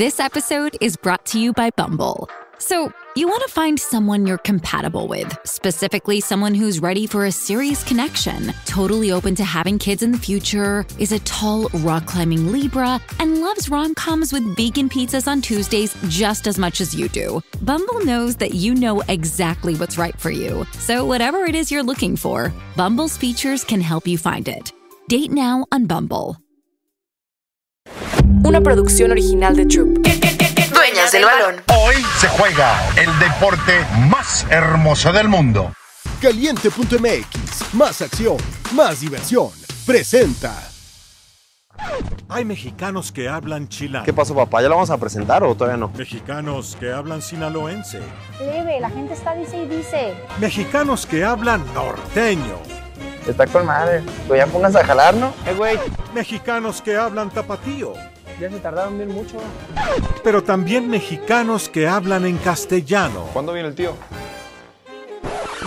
This episode is brought to you by Bumble. So, you want to find someone you're compatible with, specifically someone who's ready for a serious connection, totally open to having kids in the future, is a tall, rock climbing Libra, and loves rom coms with vegan pizzas on Tuesdays just as much as you do. Bumble knows that you know exactly what's right for you. So, whatever it is you're looking for, Bumble's features can help you find it. Date now on Bumble. una producción original de Troop. Dueñas del balón. Hoy se juega el deporte más hermoso del mundo. Caliente.mx, más acción, más diversión. Presenta. Hay mexicanos que hablan chilán ¿Qué pasó, papá? ¿Ya lo vamos a presentar o todavía no? Mexicanos que hablan sinaloense. Leve, la gente está dice y dice. Mexicanos que hablan norteño. Está con madre. Voy ya pongas a jalar, ¿no? Eh, güey. Mexicanos que hablan tapatío. Ya tardaron bien mucho. Pero también mexicanos que hablan en castellano. ¿Cuándo viene el tío?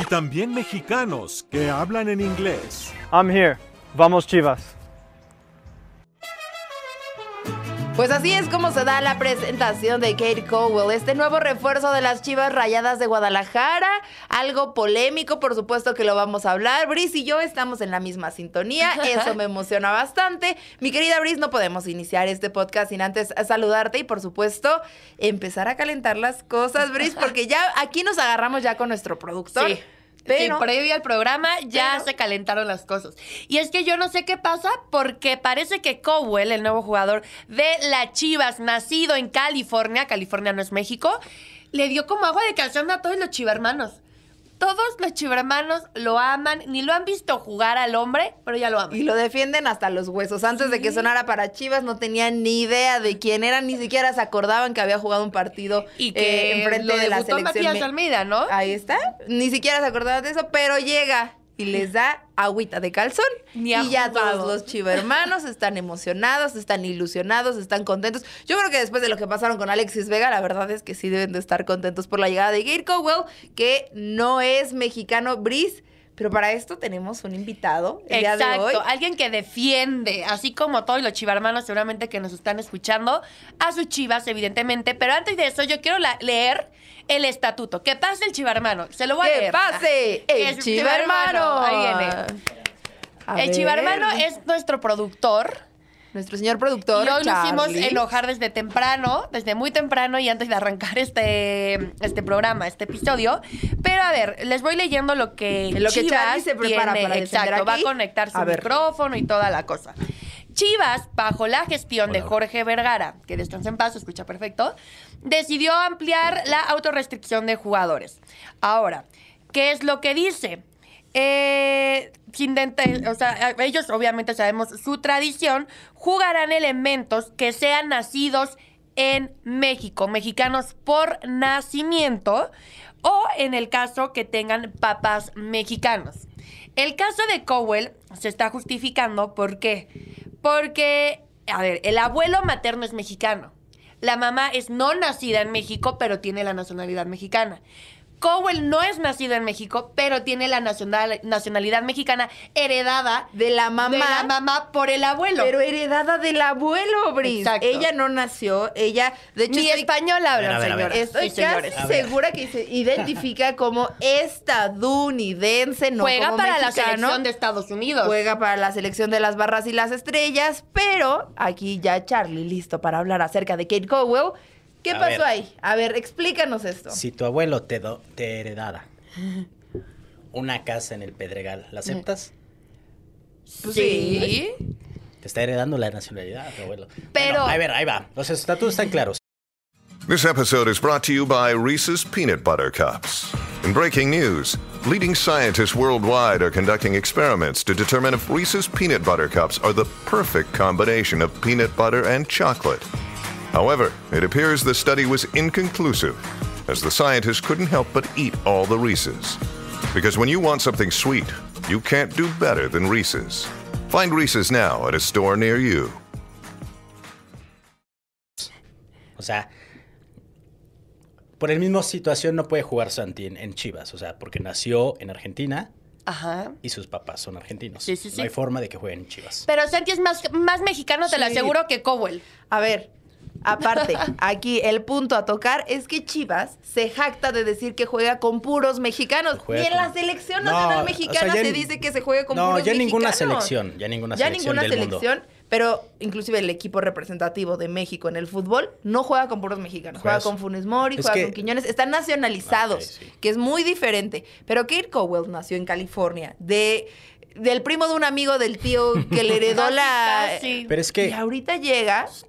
Y también mexicanos que hablan en inglés. I'm here. Vamos, Chivas. Pues así es como se da la presentación de Kate Cowell, este nuevo refuerzo de las Chivas Rayadas de Guadalajara, algo polémico, por supuesto que lo vamos a hablar. Brice y yo estamos en la misma sintonía, eso me emociona bastante. Mi querida Brice, no podemos iniciar este podcast sin antes saludarte y por supuesto empezar a calentar las cosas, Brice, porque ya aquí nos agarramos ya con nuestro productor. Pero previo al programa ya se calentaron las cosas. Y es que yo no sé qué pasa porque parece que Cowell, el nuevo jugador de la Chivas, nacido en California, California no es México, le dio como agua de calzón a todos los hermanos todos los chivermanos lo aman, ni lo han visto jugar al hombre, pero ya lo aman. Y lo defienden hasta los huesos. Antes de que sonara para Chivas no tenían ni idea de quién era, ni siquiera se acordaban que había jugado un partido y eh, que eh, lo de la selección. Matías Almeida, ¿no? Ahí está. Ni siquiera se acordaban de eso, pero llega y les da agüita de calzón. y ya todos los hermanos están emocionados, están ilusionados, están contentos. Yo creo que después de lo que pasaron con Alexis Vega, la verdad es que sí deben de estar contentos por la llegada de Gail Cowell, que no es mexicano. bris, pero para esto tenemos un invitado Exacto, alguien que defiende, así como todos los chivarmanos seguramente que nos están escuchando, a sus chivas, evidentemente. Pero antes de eso, yo quiero leer el estatuto. Que pase el hermano. Se lo voy a leer. ¡Que pase ah, el, hermano. el chivarmano es nuestro productor. Nuestro señor productor. Nos lo hicimos enojar desde temprano, desde muy temprano y antes de arrancar este, este programa, este episodio. Pero a ver, les voy leyendo lo que. Lo que se prepara para Exacto, aquí. va a conectar su micrófono y toda la cosa. Chivas, bajo la gestión de Jorge Vergara, que descansa en paz, escucha perfecto, decidió ampliar la autorrestricción de jugadores. Ahora, ¿qué es lo que dice? Eh, o sea, ellos obviamente sabemos su tradición, jugarán elementos que sean nacidos en México, mexicanos por nacimiento o en el caso que tengan papás mexicanos. El caso de Cowell se está justificando porque porque, a ver, el abuelo materno es mexicano. La mamá es no nacida en México, pero tiene la nacionalidad mexicana. Cowell no es nacido en México, pero tiene la nacionalidad mexicana heredada de la mamá. mamá por el abuelo. Pero heredada del abuelo, Brice. Exacto. Ella no nació, ella, de hecho. Ni española habla, Estoy casi segura que se identifica como estadounidense, no Juega para la selección de Estados Unidos. Juega para la selección de las barras y las estrellas, pero aquí ya Charlie listo para hablar acerca de Kate Cowell. ¿Qué pasó ahí? A ver, explícanos esto. Si tu abuelo te, te heredara una casa en el Pedregal, ¿la mm. aceptas? Pues sí. Te está heredando la nacionalidad, tu abuelo. Pero. a ver, ahí va. Los estatutos están claros. This episode is brought to you by Reese's Peanut Butter Cups. In breaking news, leading scientists worldwide are conducting experiments to determine if Reese's Peanut Butter Cups are the perfect combination of peanut butter and chocolate. However, it appears the study was inconclusive, as the scientists couldn't help but eat all the Reese's. Because when you want something sweet, you can't do better than Reese's. Find Reese's now at a store near you. O sea, por el mismo situación no puede jugar Santi en, en Chivas, o sea, porque nació en Argentina. Ajá. Y sus papás son argentinos. Sí, sí, sí. No hay forma de que jueguen en Chivas. Pero Santi es más, más mexicano, te lo aseguro, que Cowell. A ver, Aparte, aquí el punto a tocar es que Chivas se jacta de decir que juega con puros mexicanos. Y en la selección nacional no, mexicana se dice que se juega con puros mexicanos. No, ya ninguna selección, ya ninguna selección. Ya ninguna selección. Pero inclusive el equipo representativo de México en el fútbol no juega con puros mexicanos. Juega con Funes Mori, juega con Quiñones. Están nacionalizados, que es muy diferente. Pero Kate Cowell nació en California, de, del primo de un amigo del tío que le heredó la... Pero es que... Y ahorita llega pues,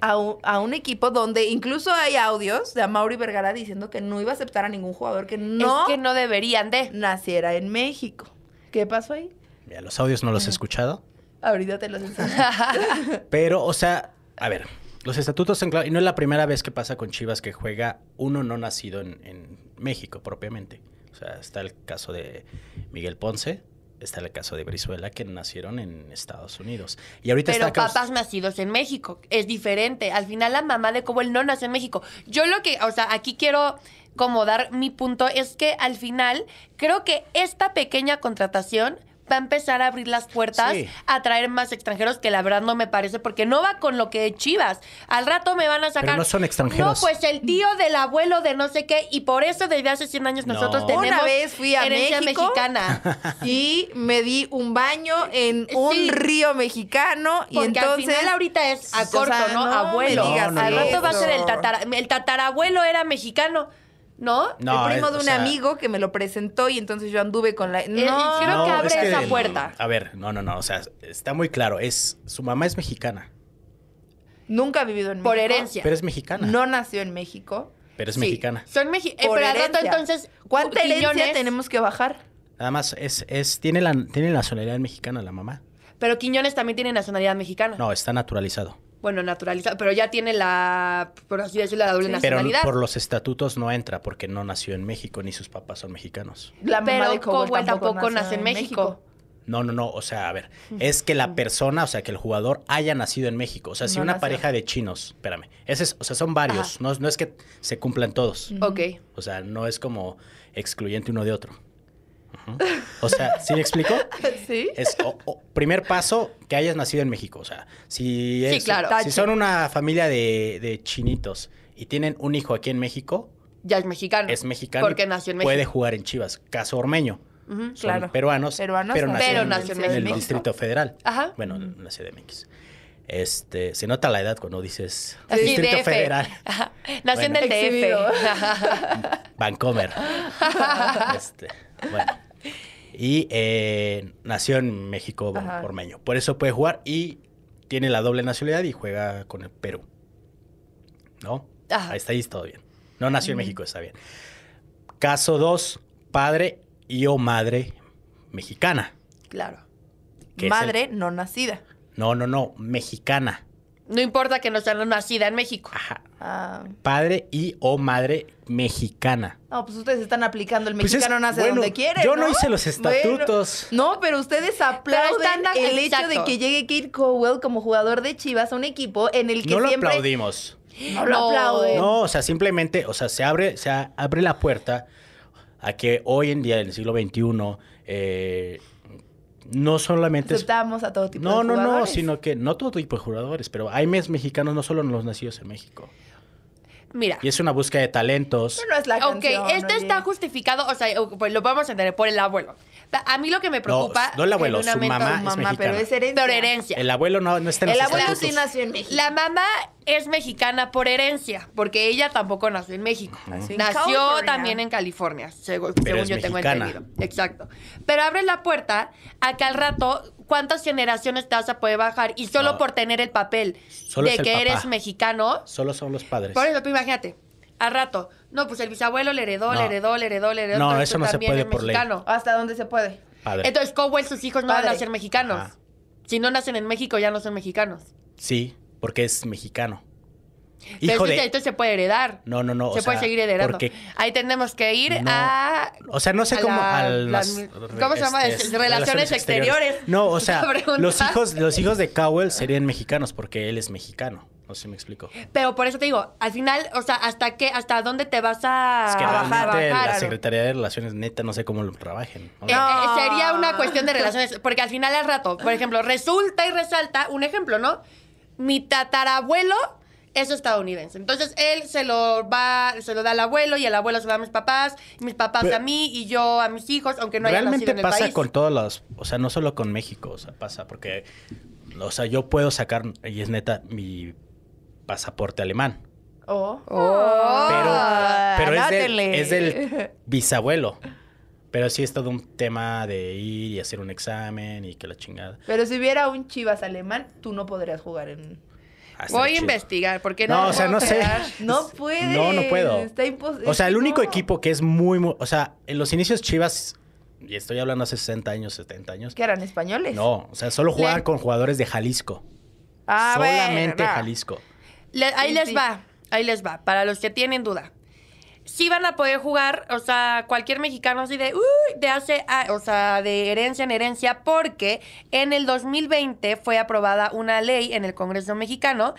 a un, equipo donde incluso hay audios de Amaury Vergara diciendo que no iba a aceptar a ningún jugador que no... que no deberían de. Naciera en México. ¿Qué pasó ahí? Mira, los audios no los he escuchado. Ahorita te los Pero, o sea, a ver, los estatutos son claros. y no es la primera vez que pasa con Chivas que juega uno no nacido en, en México propiamente. O sea, está el caso de Miguel Ponce, está el caso de Brizuela, que nacieron en Estados Unidos. Y ahorita Pero papás nacidos en México, es diferente. Al final la mamá de él no nace en México. Yo lo que, o sea, aquí quiero como dar mi punto, es que al final creo que esta pequeña contratación va a empezar a abrir las puertas a traer más extranjeros, que la verdad no me parece, porque no va con lo que Chivas. Al rato me van a sacar. no son extranjeros. No, pues el tío del abuelo de no sé qué, y por eso desde hace 100 años nosotros tenemos. Una vez fui a México, mexicana. Y me di un baño en un río mexicano, y entonces. Al final ahorita es a corto, ¿no? Abuelo. al rato va a ser el tatarabuelo era mexicano ¿no? el primo de un amigo que me lo presentó y entonces yo anduve con la... Eh, no, que abre esa puerta. a ver, no, no, no, o sea, está muy claro, es su mamá es mexicana. Nunca ha vivido en México. Por herencia. Pero es mexicana. No nació en México. Pero es mexicana. Son mexicanos. Eh, Por herencia. entonces, ¿cuánta herencia tenemos que bajar? Nada más, es, es, tiene, la, tiene nacionalidad mexicana la mamá. Pero Quiñones también tiene nacionalidad mexicana. No, está naturalizado bueno, naturalizado, pero ya tiene la, por así decirlo, la doble nacionalidad. Pero por los estatutos no entra porque no nació en México ni sus papás son mexicanos. pero de tampoco, nace en México. No, no, no, o sea, a ver, es que la persona, o sea, que el jugador haya nacido en México. O sea, si una pareja de chinos, espérame, ese o sea, son varios, no, no, es que se cumplan todos. Ok. O sea, no es como excluyente uno de otro. O sea, ¿sí me explico? Sí. Es primer paso que hayas nacido en México. O sea, si, es, claro. si son una familia de, chinitos y tienen un hijo aquí en México. Ya es mexicano. Es mexicano. Porque nació en México. Puede jugar en Chivas. Caso Ormeño. claro. peruanos, peruanos, pero, nació, en, el Distrito Federal. Ajá. Bueno, nació de México. Este, se nota la edad cuando dices sí, Distrito Federal. Nació en el DF. Bancomer. Este, bueno. Y eh, nació en México Por eso puede jugar y tiene la doble nacionalidad y juega con el Perú. ¿No? Ahí está, ahí todo bien. No nació en México, está bien. Caso 2, padre y o madre mexicana. Claro. Madre no nacida. No, no, no, mexicana. No importa que no sea nacida en México. Ajá. Ah. Padre y o madre mexicana. No, pues ustedes están aplicando el pues mexicano nace donde quiere. Yo ¿no? hice los estatutos. no, pero ustedes aplauden el hecho de que llegue Kate Cowell como jugador de Chivas a un equipo en el que no lo aplaudimos. No lo aplauden. No, o sea, simplemente, o sea, se abre, se abre la puerta a que hoy en día, en el siglo XXI, no solamente... Aceptamos a todo tipo no, de jugadores. No, no, no, sino que no todo tipo de jugadores, pero hay mes mexicanos, no solo en los nacidos en México. Mira. Y es una búsqueda de talentos. No, no es la canción, este está justificado, o sea, pues lo podemos entender por el abuelo. A mí lo que me preocupa. No, no el abuelo, su mamá, oh, es pero es herencia. El abuelo no, no está en El abuelo sí nació en México. La mamá es mexicana por herencia, porque ella tampoco nació en México. Nació, también en California, según, yo tengo entendido. Exacto. Pero abre la puerta a que al rato, ¿cuántas generaciones te vas a poder bajar? Y solo por tener el papel de que eres mexicano. Solo son los padres. imagínate a rato. No, pues el bisabuelo le heredó, le heredó, le heredó, le heredó. No, eso no se puede por Ley. Hasta dónde se puede. Entonces, Cowell, sus hijos no van a ser mexicanos. Si no nacen en México, ya no son mexicanos. Sí, porque es mexicano. Pero, Entonces se puede heredar. No, no, no. Se puede seguir heredando. Ahí tenemos que ir a. O sea, no sé cómo. ¿Cómo se llama? Este, relaciones, exteriores. No, o sea, los hijos, los hijos de Cowell serían mexicanos porque él es mexicano. No sé si me explico. Pero por eso te digo, al final, o sea, ¿hasta qué, hasta dónde te vas a, es que la Secretaría de Relaciones, neta, no sé cómo lo trabajen. Eh, sería una cuestión de relaciones, porque al final al rato, por ejemplo, resulta y resalta, un ejemplo, ¿no? Mi tatarabuelo es estadounidense. Entonces él se lo va, se lo da al abuelo y el abuelo se lo da a mis papás, mis papás a mí y yo a mis hijos, aunque no haya nacido en el país. Realmente pasa con todas las, o sea, no solo con México, o sea, pasa porque, o sea, yo puedo sacar y es neta mi pasaporte alemán. Oh. oh. Pero, es, del, bisabuelo. Pero sí es todo un tema de ir y hacer un examen y que la chingada. Pero si hubiera un Chivas alemán, tú no podrías jugar en... Ah, Voy a investigar, porque no. No, o sea, no sé. No No, no puedo. Está imposible. O sea, el único equipo que es muy, O sea, en los inicios Chivas y estoy hablando hace 60 años, 70 años. ¿Que eran españoles? No, o sea, solo jugar con jugadores de Jalisco. Ah, Solamente Jalisco ahí les va, ahí les va, para los que tienen duda. Sí van a poder jugar, o sea, cualquier mexicano así de, de hace, o sea, de herencia en herencia, porque en el 2020 fue aprobada una ley en el Congreso mexicano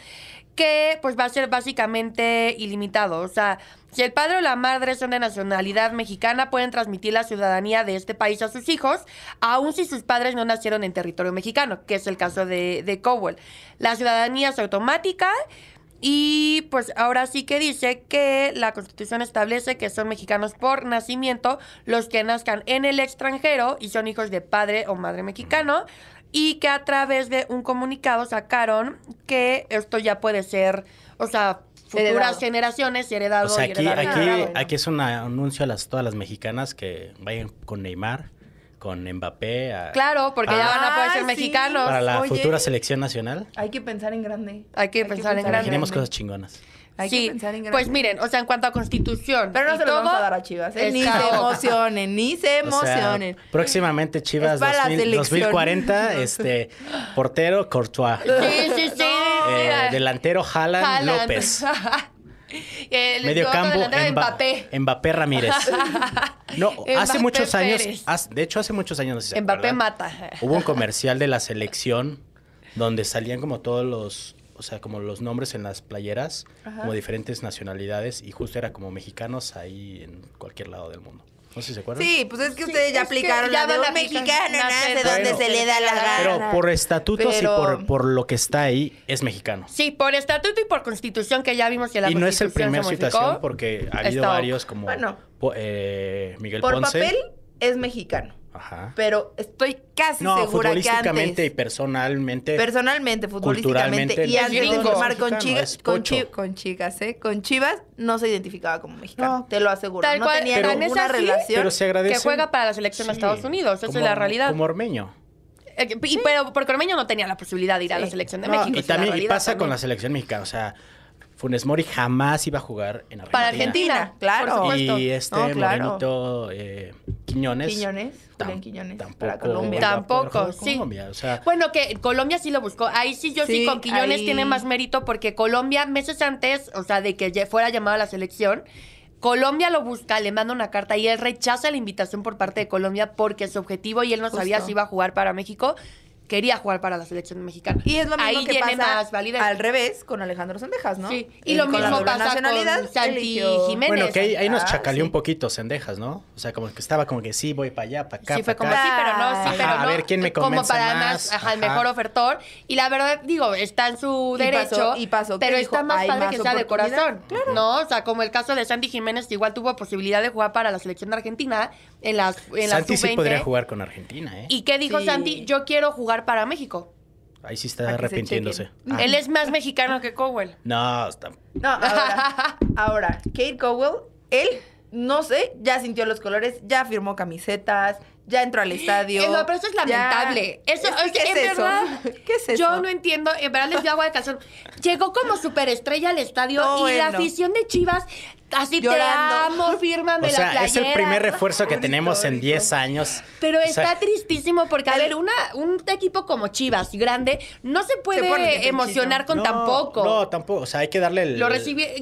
que pues va a ser básicamente ilimitado. O sea, si el padre o la madre son de nacionalidad mexicana, pueden transmitir la ciudadanía de este país a sus hijos, aun si sus padres no nacieron en territorio mexicano, que es el caso de Cowell. La ciudadanía es automática y pues ahora sí que dice que la Constitución establece que son mexicanos por nacimiento los que nazcan en el extranjero y son hijos de padre o madre mexicano y que a través de un comunicado sacaron que esto ya puede ser, o sea, futuras generaciones heredado. O sea, aquí, y heredado, aquí, aquí es un anuncio a todas las mexicanas que vayan con Neymar con Mbappé. claro, porque ya van a poder ser ah, mexicanos. Para la futura selección nacional. Hay que pensar en grande. Hay que, pensar, en grande. Imaginemos cosas chingonas. Hay que pensar en pues grande. Pues miren, o sea, en cuanto a constitución. Pero no se lo vamos a dar a Chivas. ¿eh? Ni se emocionen, ni se emocionen. próximamente Chivas 2000, 2040, este, portero Courtois. Sí, sí, sí. Eh, delantero Haaland, Haaland. López. medio campo, Mbappé. Mbappé Ramírez. No, hace muchos años, de hecho hace muchos años, mata. Hubo un comercial de la selección donde salían como todos los, o sea, como los nombres en las playeras, como diferentes nacionalidades, y justo era como mexicanos ahí en cualquier lado del mundo. No sé si se acuerdan. Sí, pues es que ustedes ya aplicaron la de un mexicano, donde se le da la gana. Pero por estatutos y por, por, lo que está ahí, es mexicano. Sí, por estatuto y por constitución, que ya vimos que la Y no es el primer situación porque ha habido varios como bueno, eh, Miguel Ponce. Por papel es mexicano. Pero estoy casi segura que antes. y personalmente. Personalmente, futbolísticamente. Y antes de con, chicas, con, chivas ¿eh? Con Chivas, no se identificaba como mexicano. te lo aseguro. Tal no tenía ninguna relación. Que juega para la selección de Estados Unidos. Esa es la realidad. Como ormeño. Eh, pero porque Ormeño no tenía la posibilidad de ir a la selección de México. Y también pasa con la selección mexicana. O sea, Funes Mori jamás iba a jugar en Argentina. Para Argentina, claro. Y este eh, Quiñones. Quiñones, Quiñones. Tampoco. Para Colombia. Tampoco, sí. Bueno, que Colombia sí lo buscó. Ahí sí, yo sí, con Quiñones tiene más mérito porque Colombia, meses antes, o sea, de que fuera llamado a la selección, Colombia lo busca, le manda una carta y él rechaza la invitación por parte de Colombia porque su objetivo y él no sabía si iba a jugar para México quería jugar para la selección mexicana. Y es lo mismo que pasa al revés con Alejandro Sendejas, ¿no? Sí. Y, lo mismo pasa con Santi Jiménez. Bueno, que ahí, nos chacaleó un poquito Sendejas, ¿no? O sea, como que estaba como que sí, voy para allá, para acá, Sí, fue como así, pero no, sí, pero no. A ver, ¿quién me convence Como para más, el mejor ofertor. Y la verdad, digo, está en su derecho. Y pasó, Pero está más padre que sea de corazón, ¿no? O sea, como el caso de Santi Jiménez, que igual tuvo posibilidad de jugar para la selección de Argentina en las en Santi la sí podría jugar con Argentina, ¿eh? ¿Y qué dijo Santi? Yo quiero jugar para México. Ahí sí está arrepintiéndose. Él es más mexicano que Cowell. No, está... No, ahora, ahora, Kate Cowell, él, no sé, ya sintió los colores, ya firmó camisetas, ya entró al estadio. No, pero eso es lamentable. Eso, es, ¿Qué es eso? Yo no entiendo. En verdad les dio agua de calzón. Llegó como superestrella al estadio y la afición de Chivas así te amo, fírmame o la es el primer refuerzo que tenemos en 10 años. Pero está tristísimo porque, a ver, una, un equipo como Chivas, grande, no se puede emocionar con tampoco. No, tampoco. O sea, hay que darle el... Lo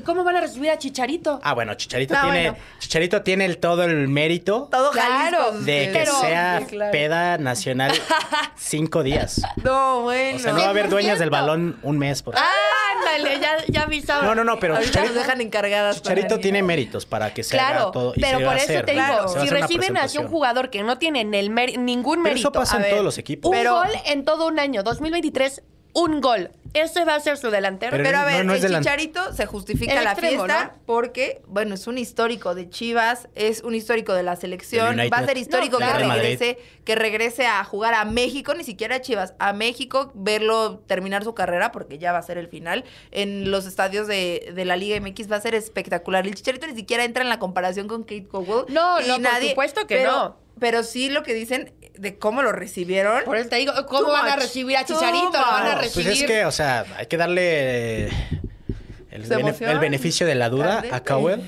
¿Cómo van a recibir a Chicharito? Ah, bueno, Chicharito tiene Chicharito tiene todo el mérito. Todo Jalisco, De que sea peda nacional cinco días. No, bueno. O sea, no va a haber dueñas del balón un mes, Ah, ándale, ya, ya avisaba. No, no, no, pero... nos dejan encargadas tiene méritos para que se claro, haga todo. Y pero por eso te digo, si reciben así un jugador que no tiene ningún mérito. eso pasa en todos los equipos. Pero, en todo un año. 2023 un gol. Ese va a ser su delantero. Pero, a ver, el Chicharito se justifica la fiesta porque, bueno, es un histórico de Chivas, es un histórico de la selección. Va a ser histórico que, regrese, que regrese a jugar a México, ni siquiera a Chivas, a México, verlo terminar su carrera, porque ya va a ser el final, en los estadios de, la Liga MX va a ser espectacular. El Chicharito ni siquiera entra en la comparación con Kate Cowell. No, no, por supuesto que no pero sí lo que dicen de cómo lo recibieron. Por eso te digo, ¿cómo van a recibir a Chicharito? ¿Lo van a recibir? Pues es que, o sea, hay que darle el, beneficio de la duda a Cowell.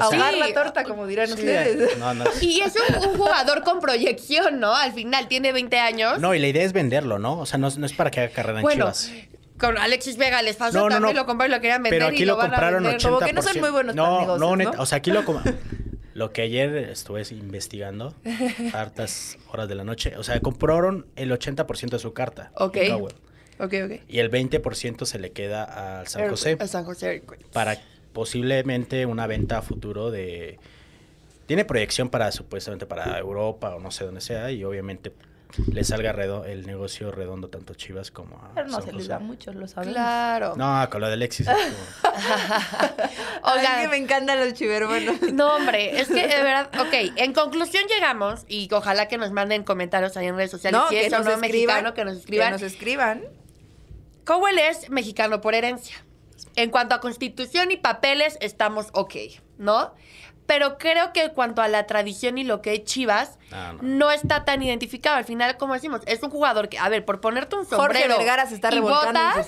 O la torta, como dirán ustedes. Eh, y es un, jugador con proyección, ¿no? Al final tiene 20 años. No, y la idea es venderlo, ¿no? O sea, no, es para que haga carrera en bueno, Con Alexis Vega les pasó también, lo compraron y lo querían vender. Pero aquí y lo, compraron van a 80%. Como que no son muy buenos no, no, ¿no? o sea, aquí lo compraron. Lo que ayer estuve investigando, hartas horas de la noche, o sea, compraron el 80% de su carta. Ok. Ok, ok. Y el 20% se le queda al San José. Al San José Para posiblemente una venta a futuro de... Tiene proyección para supuestamente para Europa o no sé dónde sea y obviamente le salga el negocio redondo tanto a Chivas como a Pero no se les da mucho, lo sabemos. Claro. No, con lo de Alexis. Oigan, que me encantan los chivermanos. No, hombre, es que de verdad, ok, en conclusión llegamos y ojalá que nos manden comentarios ahí en redes sociales si es o no escriban, mexicano, que nos escriban. Que nos escriban. Cowell es mexicano por herencia. En cuanto a constitución y papeles, estamos ok, ¿no? pero creo que cuanto a la tradición y lo que es Chivas, ah, no. está tan identificado. Al final, como decimos, es un jugador que, a ver, por ponerte un sombrero. Jorge Vergara se está botas,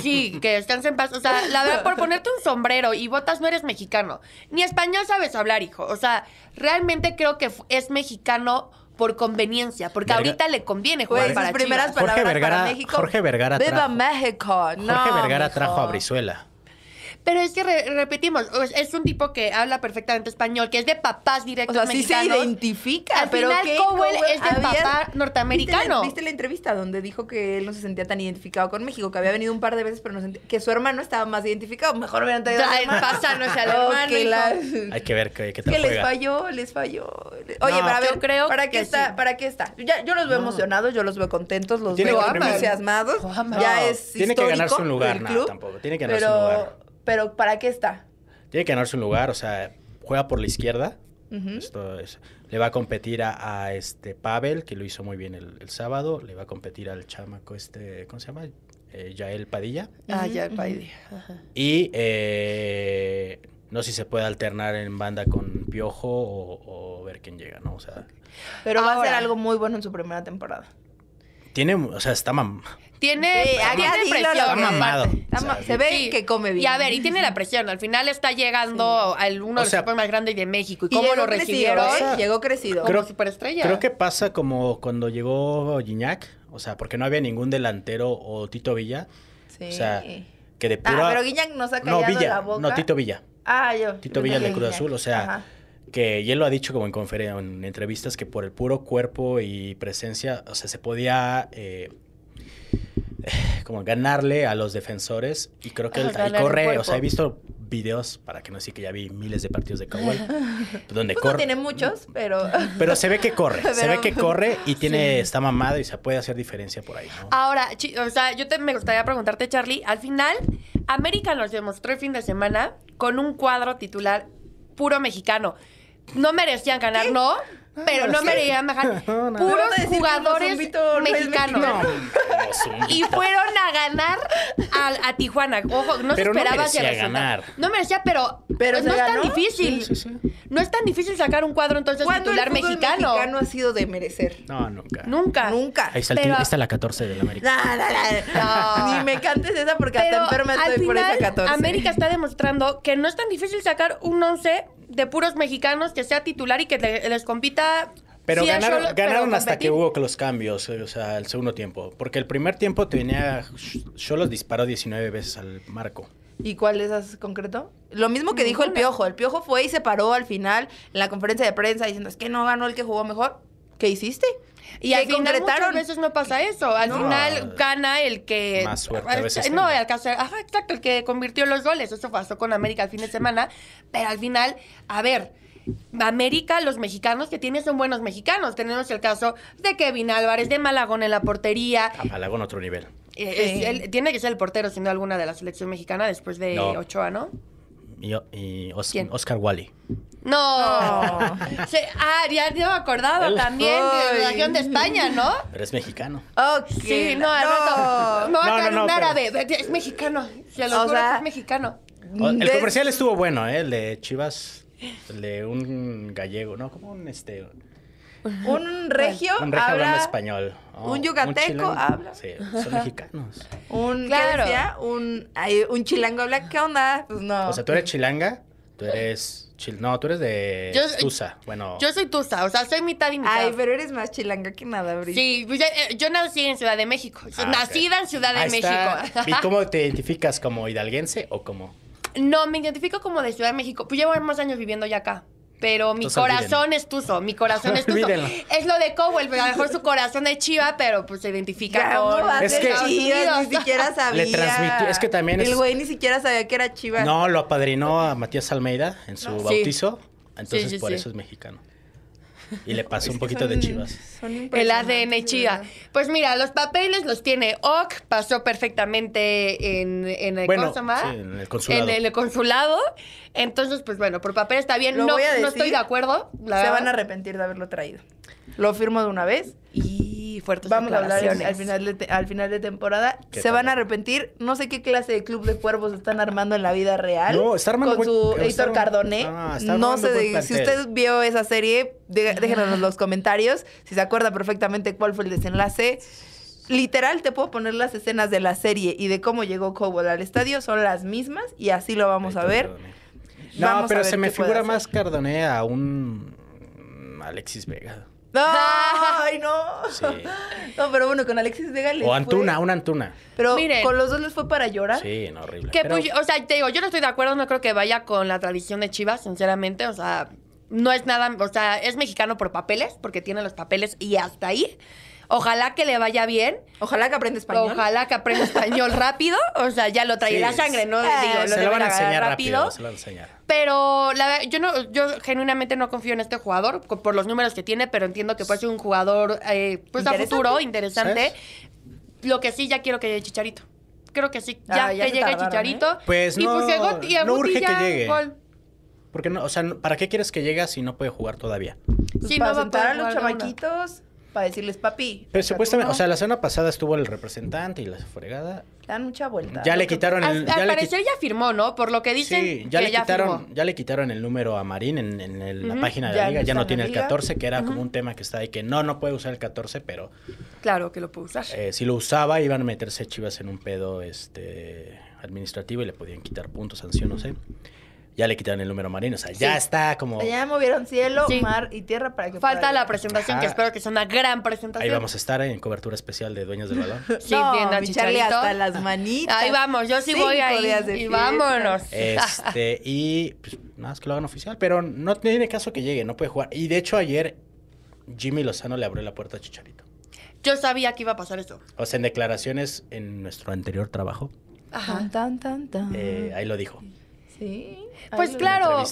Sí, que estén en paz. O sea, la verdad, por ponerte un sombrero y botas no eres mexicano. Ni español sabes hablar, hijo. O sea, realmente creo que es mexicano por conveniencia, porque ahorita le conviene jugar para primeras Chivas. Jorge Vergara, México. Jorge Vergara trajo a Brizuela. Pero es que repetimos, es un tipo que habla perfectamente español, que es de papás directos o sea, se identifica, Al pero final, Cowell, es de papá norteamericano. ¿Viste la, entrevista donde dijo que él no se sentía tan identificado con México, que había venido un par de veces, pero no que su hermano estaba más identificado? Mejor hubieran traído al hermano. no al Hay que ver qué, qué tal Que les falló, les falló. Oye, para ver, creo ¿para qué que está? ¿Para qué está? Ya, yo los veo emocionados, yo los veo contentos, los veo entusiasmados. Ya es Tiene que ganarse un lugar, nada, tampoco. Tiene que ganarse lugar. Pero ¿para qué está? Tiene que ganarse un lugar, o sea, juega por la izquierda. Esto le va a competir a, este Pavel, que lo hizo muy bien el, sábado. Le va a competir al chamaco este, ¿cómo se llama? Eh, Yael Padilla. Ah, Yael Padilla. Y eh, no sé si se puede alternar en banda con Piojo o, ver quién llega, ¿no? O sea. Pero va a ser algo muy bueno en su primera temporada. Tiene, o sea, está tiene, sí, presión. mamado. se ve que come bien. Y a ver, y tiene la presión. Al final está llegando al uno de los más grandes de México. ¿Y, cómo lo recibieron? ¿eh? llegó crecido. Creo, como superestrella. Creo que pasa como cuando llegó Gignac. O sea, porque no había ningún delantero o Tito Villa. Sí. O sea, que de ah, pura... Ah, pero Guiñac nos ha callado no, Villa, la boca. No, Tito Villa. Ah, yo. Tito Villa de Cruz Azul. O sea... que él lo ha dicho como en en entrevistas, que por el puro cuerpo y presencia, o sea, se podía eh, como ganarle a los defensores y creo que él, corre, o sea, he visto videos, para que no sé que ya vi miles de partidos de Cowboy, donde pues corre. tiene muchos, pero... Pero se ve que corre, se ve que corre y tiene, está mamado y se puede hacer diferencia por ahí. Ahora, o sea, yo me gustaría preguntarte, Charlie, al final, América nos demostró el fin de semana con un cuadro titular puro mexicano. No merecían ganar, ¿no? pero no me bajar. Puros jugadores mexicanos. Y fueron a ganar a, Tijuana. Ojo, no se no esperaba merecía ganar. No merecía, pero, pues no es tan difícil. No es tan difícil sacar un cuadro entonces titular mexicano. fútbol mexicano. ha sido de merecer? No, nunca. Nunca. Nunca. Ahí está, la 14 del América. No, no, No. Ni me cantes esa porque hasta enferma estoy por esa 14. América está demostrando que no es tan difícil sacar un 11 de puros mexicanos que sea titular y que les compita. Pero ganaron, ganaron hasta que hubo los cambios, eh, o sea, el segundo tiempo. Porque el primer tiempo tenía. los disparó 19 veces al marco. ¿Y cuál es esas concreto? Lo mismo que dijo el Piojo. El Piojo fue y se paró al final en la conferencia de prensa diciendo: Es que no ganó el que jugó mejor. ¿Qué hiciste? Y al final muchas veces no pasa eso. Al final gana el que... No, al caso, ajá, exacto, el que convirtió los goles. Eso pasó con América el fin de semana. Pero al final, a ver, América, los mexicanos que tiene son buenos mexicanos. Tenemos el caso de Kevin Álvarez, de Malagón en la portería. A Malagón otro nivel. Eh, tiene que ser el portero, sino alguna de la selección mexicana después de Ochoa, ¿no? y, Oscar Wally. No. ah, ya me acordaba también de la región de España, ¿no? Pero es mexicano. Sí, no, No, No, no, a un árabe. Es mexicano. Se lo es mexicano. El comercial estuvo bueno, ¿eh? El de Chivas, el de un gallego, ¿no? Como un este. Un regio, un regio habla, español. un oh, yucateco habla. Sí, son mexicanos. Un, claro. Un, un chilango habla, ¿qué onda? Pues no. O sea, tú eres chilanga, tú eres... Chil no, tú eres de Tusa. Bueno. Yo soy Tusa, o sea, soy mitad y mitad. Ay, pero eres más chilanga que nada, Sí, pues eh, yo, nací en Ciudad de México. Ah, nacida en Ciudad de México. ¿Y cómo te identificas como hidalguense o como? No, me identifico como de Ciudad de México. Pues llevo más años viviendo ya acá pero mi corazón es tuzo, mi corazón es tuzo. Es lo de Cowell, pero a lo mejor su corazón es chiva, pero pues se identifica ya, con... No es que chiva, ni siquiera sabía. Le transmitió, es que también es... El güey ni siquiera sabía que era chiva. No, lo apadrinó a Matías Almeida en su bautizo, entonces por eso es mexicano. Y le pasó un poquito de chivas. el ADN chiva Pues mira, los papeles los tiene Ock, pasó perfectamente en, en el bueno, sí, en el consulado. En el consulado. Entonces, pues bueno, por papel está bien. no, no estoy de acuerdo. Se van a arrepentir de haberlo traído. Lo firmo de una vez y fuertes Vamos a hablar al final de, temporada. Se van a arrepentir. No sé qué clase de club de cuervos están armando en la vida real. No, está armando Con su Héctor Cardone. Ah, no sé, si usted vio esa serie, déjenos en los comentarios si se acuerda perfectamente cuál fue el desenlace literal te puedo poner las escenas de la serie y de cómo llegó Cowboy al estadio son las mismas y así lo vamos a ver. No, pero se me figura más Cardone a un Alexis Vega. No, ay, no. Sí. No, pero bueno, con Alexis Vega O Antuna, una Antuna. Pero con los dos les fue para llorar. Sí, no, horrible. Pues, o sea, te digo, yo no estoy de acuerdo, no creo que vaya con la tradición de Chivas, sinceramente. O sea, no es nada, o sea, es mexicano por papeles, porque tiene los papeles y hasta ahí. Ojalá que le vaya bien. Ojalá que aprenda español. Ojalá que aprenda español rápido. O sea, ya lo trae la sangre, ¿no? se lo, van a enseñar rápido. rápido. Se lo van a enseñar. Pero la, yo no, yo genuinamente no confío en este jugador por los números que tiene, pero entiendo que puede ser un jugador eh, pues a futuro interesante. Lo que sí ya quiero que llegue Chicharito. Creo que sí, ya, ah, que llegue ¿eh? Chicharito. Pues no, no urge que llegue. Porque no, o sea, ¿para qué quieres que llegue si no puede jugar todavía? sí, pues para no va a sentar los chavaquitos para decirles, papi. Pero supuestamente, o sea, la semana pasada estuvo el representante y la fregada. Dan mucha vuelta. Ya le quitaron el. Al, parecer ya firmó, ¿no? Por lo que dicen. Sí, ya, le, ya quitaron, ya le quitaron el número a Marín en, en la página de la liga. Ya no tiene el 14, que era como un tema que está ahí, que no, no puede usar el 14, pero. Claro que lo puede usar. Eh, si lo usaba, iban a meterse chivas en un pedo este administrativo y le podían quitar puntos, sanción, no sé ya le quitaron el número marino. O sea, ya está como. Ya movieron cielo, mar y tierra para que. Falta la presentación, que espero que sea una gran presentación. Ahí vamos a estar ¿eh? en cobertura especial de Dueños del Balón. sí, no, bien, hasta las manitas. Ahí vamos, yo sí voy ahí. Días y vámonos. Este, y pues, nada más que lo hagan oficial, pero no tiene caso que llegue, no puede jugar. Y de hecho, ayer Jimmy Lozano le abrió la puerta a Chicharito. Yo sabía que iba a pasar eso. O sea, en declaraciones en nuestro anterior trabajo. Ajá. Tan, tan, tan. Eh, ahí lo dijo. Sí. Pues claro.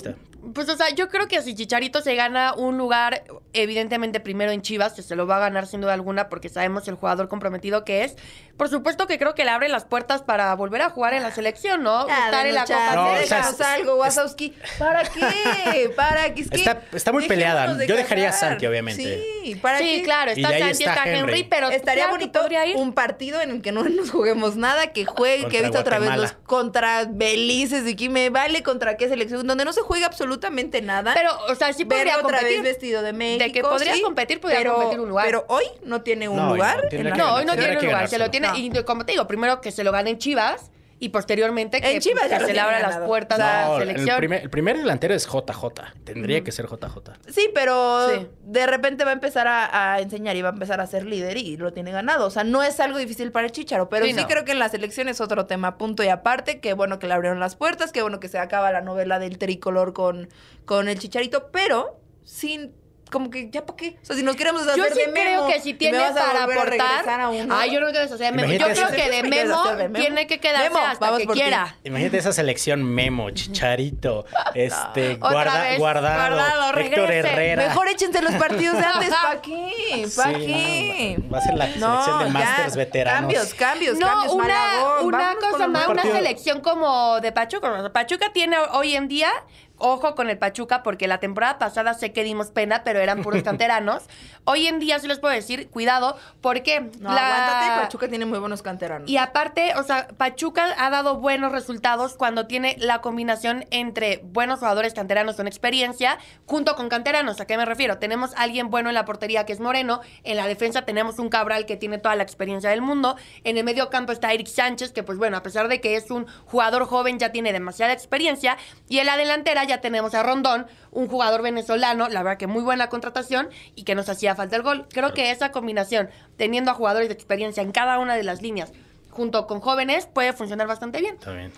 Pues, o sea, yo creo que si Chicharito se gana un lugar, evidentemente primero en Chivas, que se lo va a ganar sin duda alguna, porque sabemos el jugador comprometido que es. Por supuesto que creo que le abre las puertas para volver a jugar en la selección, ¿no? Ah, Estar en la Copa no, o algo, Wazowski. ¿Para qué? ¿Para qué? está, muy peleada. yo dejaría a Santi, obviamente. Sí, ¿para sí claro, está Santi, está, Henry, pero estaría bonito un partido en el que no nos juguemos nada, que juegue, que he visto otra vez los contra Belices y que me vale contra que selección donde no se juega absolutamente nada. Pero, o sea, sí podría competir. otra vez vestido de México. De que podrías competir, podrías pero, competir un lugar. Pero hoy no tiene un lugar. No, hoy no tiene un lugar. Se lo tiene, Y como te digo, primero que se lo ganen Chivas y posteriormente que, en Chivas ya pues, se le abra las puertas a la selección. El primer, delantero es JJ. Tendría que ser JJ. Sí, pero de repente va a empezar a, enseñar y va a empezar a ser líder y lo tiene ganado. O sea, no es algo difícil para el Chicharo, pero sí, creo que en la selección es otro tema. Punto y aparte, que bueno que le abrieron las puertas, qué bueno que se acaba la novela del tricolor con, con el Chicharito, pero sin como que ya para qué. O sea, si nos queremos hacer yo sí de memo. Yo creo que si tiene para aportar. Ay, yo no quiero deshacer memo. yo creo que de memo, tiene que quedarse memo, hasta que quiera. Imagínate esa selección memo, chicharito, este, guardado, guardado Héctor Herrera. Mejor échense los partidos de antes. ¿Para aquí, ¿Para aquí. va a ser la selección de Masters veteranos. Cambios, cambios, cambios. Una, una cosa más, una selección como de Pachuca. Pachuca tiene hoy en día ojo con el Pachuca, porque la temporada pasada sé que dimos pena, pero eran puros canteranos. Hoy en día sí les puedo decir, cuidado, porque... No, la... aguántate, Pachuca tiene muy buenos canteranos. Y aparte, o sea, Pachuca ha dado buenos resultados cuando tiene la combinación entre buenos jugadores canteranos con experiencia, junto con canteranos. ¿A qué me refiero? Tenemos alguien bueno en la portería, que es Moreno. En la defensa tenemos un Cabral, que tiene toda la experiencia del mundo. En el medio campo está Eric Sánchez, que pues bueno, a pesar de que es un jugador joven, ya tiene demasiada experiencia. Y en la delantera ya tenemos a Rondón, un jugador venezolano, la verdad que muy buena contratación y que nos hacía falta el gol. Creo que esa combinación, teniendo a jugadores de experiencia en cada una de las líneas, junto con jóvenes, puede funcionar bastante bien.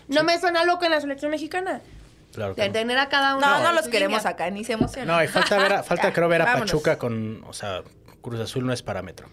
no me suena loco en la selección mexicana. Claro que de tener a cada uno. No, no, los queremos acá, ni se emociona. No, y falta, falta creo ver a Pachuca con, o sea, Cruz Azul no es parámetro.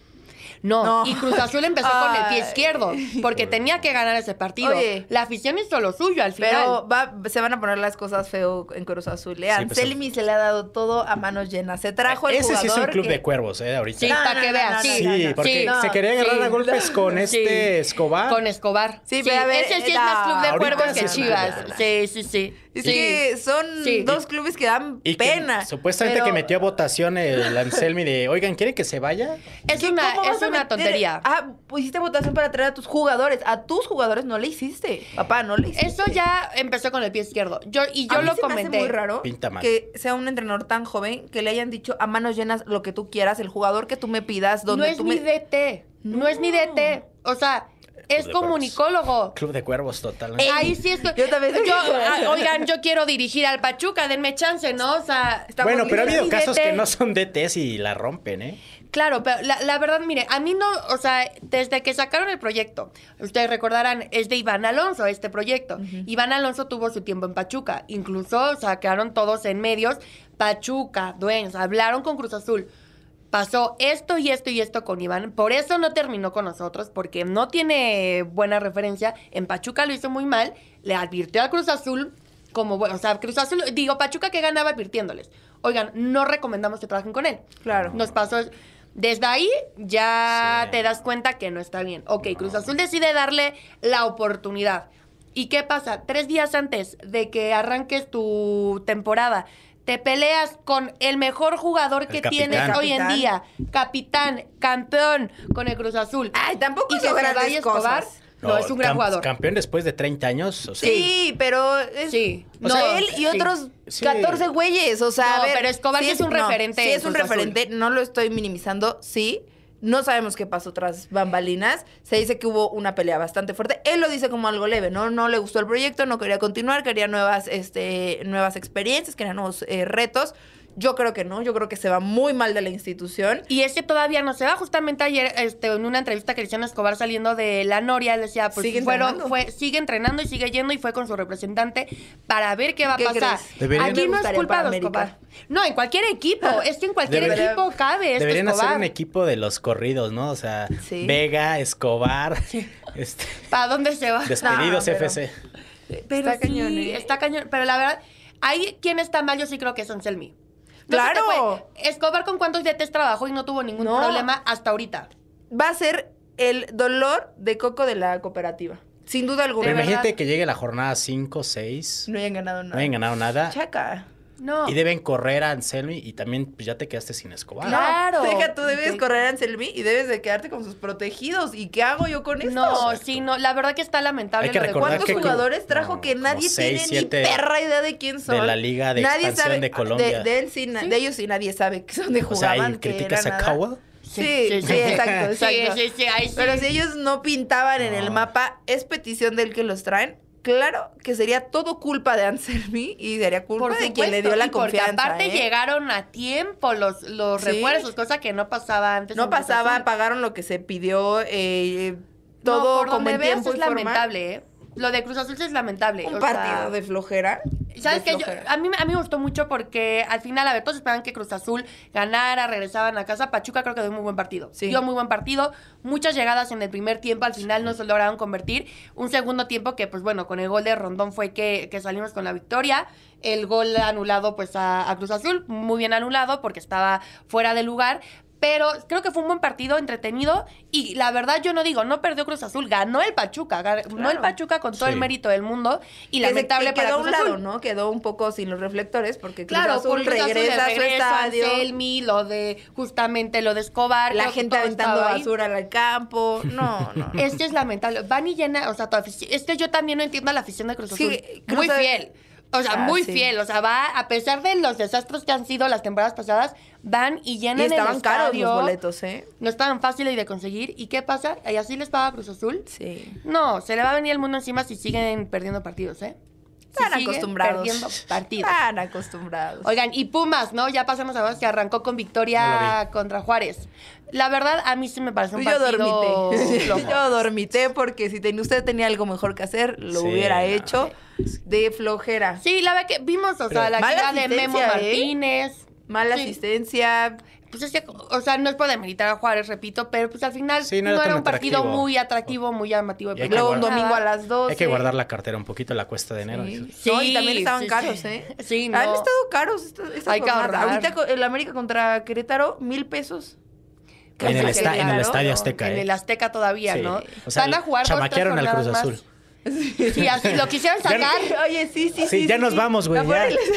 No, y Cruz Azul empezó con el pie izquierdo, porque tenía que ganar ese partido. la afición hizo lo suyo al final. Pero se van a poner las cosas feo en Cruz Azul. A ¿eh? Anselmi pues, se le ha dado todo a manos llenas. Se trajo el Ese sí es un club de cuervos, ¿eh? Ahorita. Sí, para que veas. sí, porque se quería ganar a golpes con este Escobar. Con Escobar. Sí, pero a ver, Ese sí es eh, más club de cuervos que Chivas. Sí, sí, sí. Es que son dos clubes que dan pena. supuestamente que metió a votación el Anselmi de, oigan, ¿quieren que se vaya? Es una, es una tontería. Ah, pusiste votación para traer a tus jugadores. A tus jugadores no le hiciste, papá, no le hiciste. Eso ya empezó con el pie izquierdo. Yo, y yo lo comenté. muy raro que sea un entrenador tan joven que le hayan dicho a manos llenas lo que tú quieras, el jugador que tú me pidas, donde no es mi DT. No. no es mi DT. O sea, es comunicólogo. Club de cuervos, totalmente. Eh, ahí sí es. Yo también. Yo, ah, oigan, yo quiero dirigir al Pachuca, denme chance, ¿no? O sea, estamos Bueno, pero ha habido casos que no son DTs y la rompen, ¿eh? Claro, pero la, verdad, mire, a mí no, o sea, desde que sacaron el proyecto, ustedes recordarán, es de Iván Alonso este proyecto. Iván Alonso tuvo su tiempo en Pachuca, incluso o sacaron todos en medios, Pachuca, dueños, hablaron con Cruz Azul pasó esto y esto y esto con Iván, por eso no terminó con nosotros, porque no tiene buena referencia, en Pachuca lo hizo muy mal, le advirtió a Cruz Azul, como, bueno, o sea, Cruz Azul, digo, Pachuca que ganaba advirtiéndoles, oigan, no recomendamos que trabajen con él. Claro. Nos pasó... Desde ahí ya te das cuenta que no está bien. Ok, Cruz Azul decide darle la oportunidad. ¿Y qué pasa? Tres días antes de que arranques tu temporada, te peleas con el mejor jugador que tienes hoy en día, capitán, campeón con el Cruz Azul. Ay, tampoco y que se vaya Escobar. No, es un gran jugador. Campeón después de 30 años. O sea, sí, pero. Es, sí. O no, él y otros 14 güeyes. O sea, pero Escobar sí es, un referente. Sí, es un referente. No lo estoy minimizando, sí. No sabemos qué pasó tras bambalinas. Se dice que hubo una pelea bastante fuerte. Él lo dice como algo leve, ¿no? No le gustó el proyecto, no quería continuar, quería nuevas, este, nuevas experiencias, quería nuevos eh, retos. Yo creo que no, yo creo que se va muy mal de la institución. Y es que todavía no se va. Justamente ayer, este, en una entrevista que le hicieron Escobar saliendo de la Noria, decía, pues sigue, entrenando. y sigue yendo y fue con su representante para ver qué va a pasar. Aquí no es culpa de Escobar. No, en cualquier equipo. Es que en cualquier equipo cabe. Este deberían hacer un equipo de los corridos, ¿no? O sea, Vega, Escobar. Este, ¿Para dónde se va? Despedidos pero, FC. está cañón. ¿eh? Está cañón. Pero la verdad, hay quien está mal, yo sí creo que es Anselmi claro. Escobar con cuántos dietes trabajó y no tuvo ningún problema hasta ahorita. Va a ser el dolor de coco de la cooperativa. Sin duda alguna. Pero imagínate que llegue la jornada 5, 6. No hayan ganado nada. No hayan ganado nada. Chaca. No. Y deben correr a Anselmi y también pues, ya te quedaste sin Escobar. Claro. Deja, tú debes correr a Anselmi y debes de quedarte con sus protegidos. ¿Y qué hago yo con esto? No, sí, no. La verdad que está lamentable. Hay de ¿Cuántos jugadores trajo que nadie tiene ni perra idea de quién son? De la Liga de Expansión de Colombia. De, de, ellos sí nadie sabe que son de jugaban. O sea, criticas a Cowell? Sí, sí, sí, exacto, Sí, sí, sí, Pero si ellos no pintaban en el mapa, es petición del que los traen claro que sería todo culpa de Anselmi y sería culpa de quien le dio la y porque Aparte ¿eh? llegaron a tiempo los, los recuerdos, refuerzos, cosa que no pasaba antes. No pasaba, pagaron lo que se pidió, eh, todo no, por como donde veas es lamentable, ¿eh? lo de Cruz Azul es lamentable. Un partido de flojera. ¿Sabes a, mí, a me gustó mucho porque al final, a ver, todos esperaban que Cruz Azul ganara, regresaban a casa. Pachuca creo que dio un muy buen partido. Sí. Dio muy buen partido. Muchas llegadas en el primer tiempo, al final no se lograron convertir. Un segundo tiempo que, pues bueno, con el gol de Rondón fue que, salimos con la victoria. El gol anulado, pues a Cruz Azul, muy bien anulado porque estaba fuera de lugar pero creo que fue un buen partido, entretenido. Y la verdad, yo no digo, no perdió Cruz Azul, ganó el Pachuca. Ganó el Pachuca con todo el mérito del mundo. Y lamentable para Cruz Azul. ¿no? Quedó un poco sin los reflectores porque claro, Azul Cruz regresa estadio. lo de justamente lo de Escobar. La gente aventando basura al campo. No, no. Esto es lamentable. Van y llena, o sea, es que yo también no entiendo la afición de Cruz Azul. Sí, Muy fiel. O sea, ah, muy fiel. O sea, va, a pesar de los desastres que han sido las temporadas pasadas, van y llenan y estaban caros los boletos, ¿eh? No estaban fáciles de conseguir. ¿Y qué pasa? ¿Y así les paga Cruz Azul? Sí. No, se le va a venir el mundo encima si siguen perdiendo partidos, ¿eh? Están acostumbrados. Están acostumbrados. Oigan, y Pumas, ¿no? Ya pasamos a ver que arrancó con victoria contra Juárez. La verdad, a mí sí me parece un Yo dormité. Yo dormité porque si usted tenía algo mejor que hacer, lo hubiera hecho de flojera. Sí, la verdad que vimos, o sea, la queda de Memo ¿eh? Martínez. Mala asistencia pues o sea, no es por demeritar a Juárez, repito, pero pues al final no, era, un partido muy atractivo, muy llamativo. luego un domingo a las 12. Hay que guardar la cartera un poquito, la cuesta de enero. Sí, también estaban caros, ¿eh? Sí, no. Han estado caros Hay que Ahorita el América contra Querétaro, mil pesos. En el, está, en el, Estadio Azteca. ¿eh? En el Azteca todavía, ¿no? O sea, a jugar chamaquearon al Cruz Azul. Sí, así lo quisieron sacar. Oye, sí, sí, sí. ya nos vamos, güey. ya,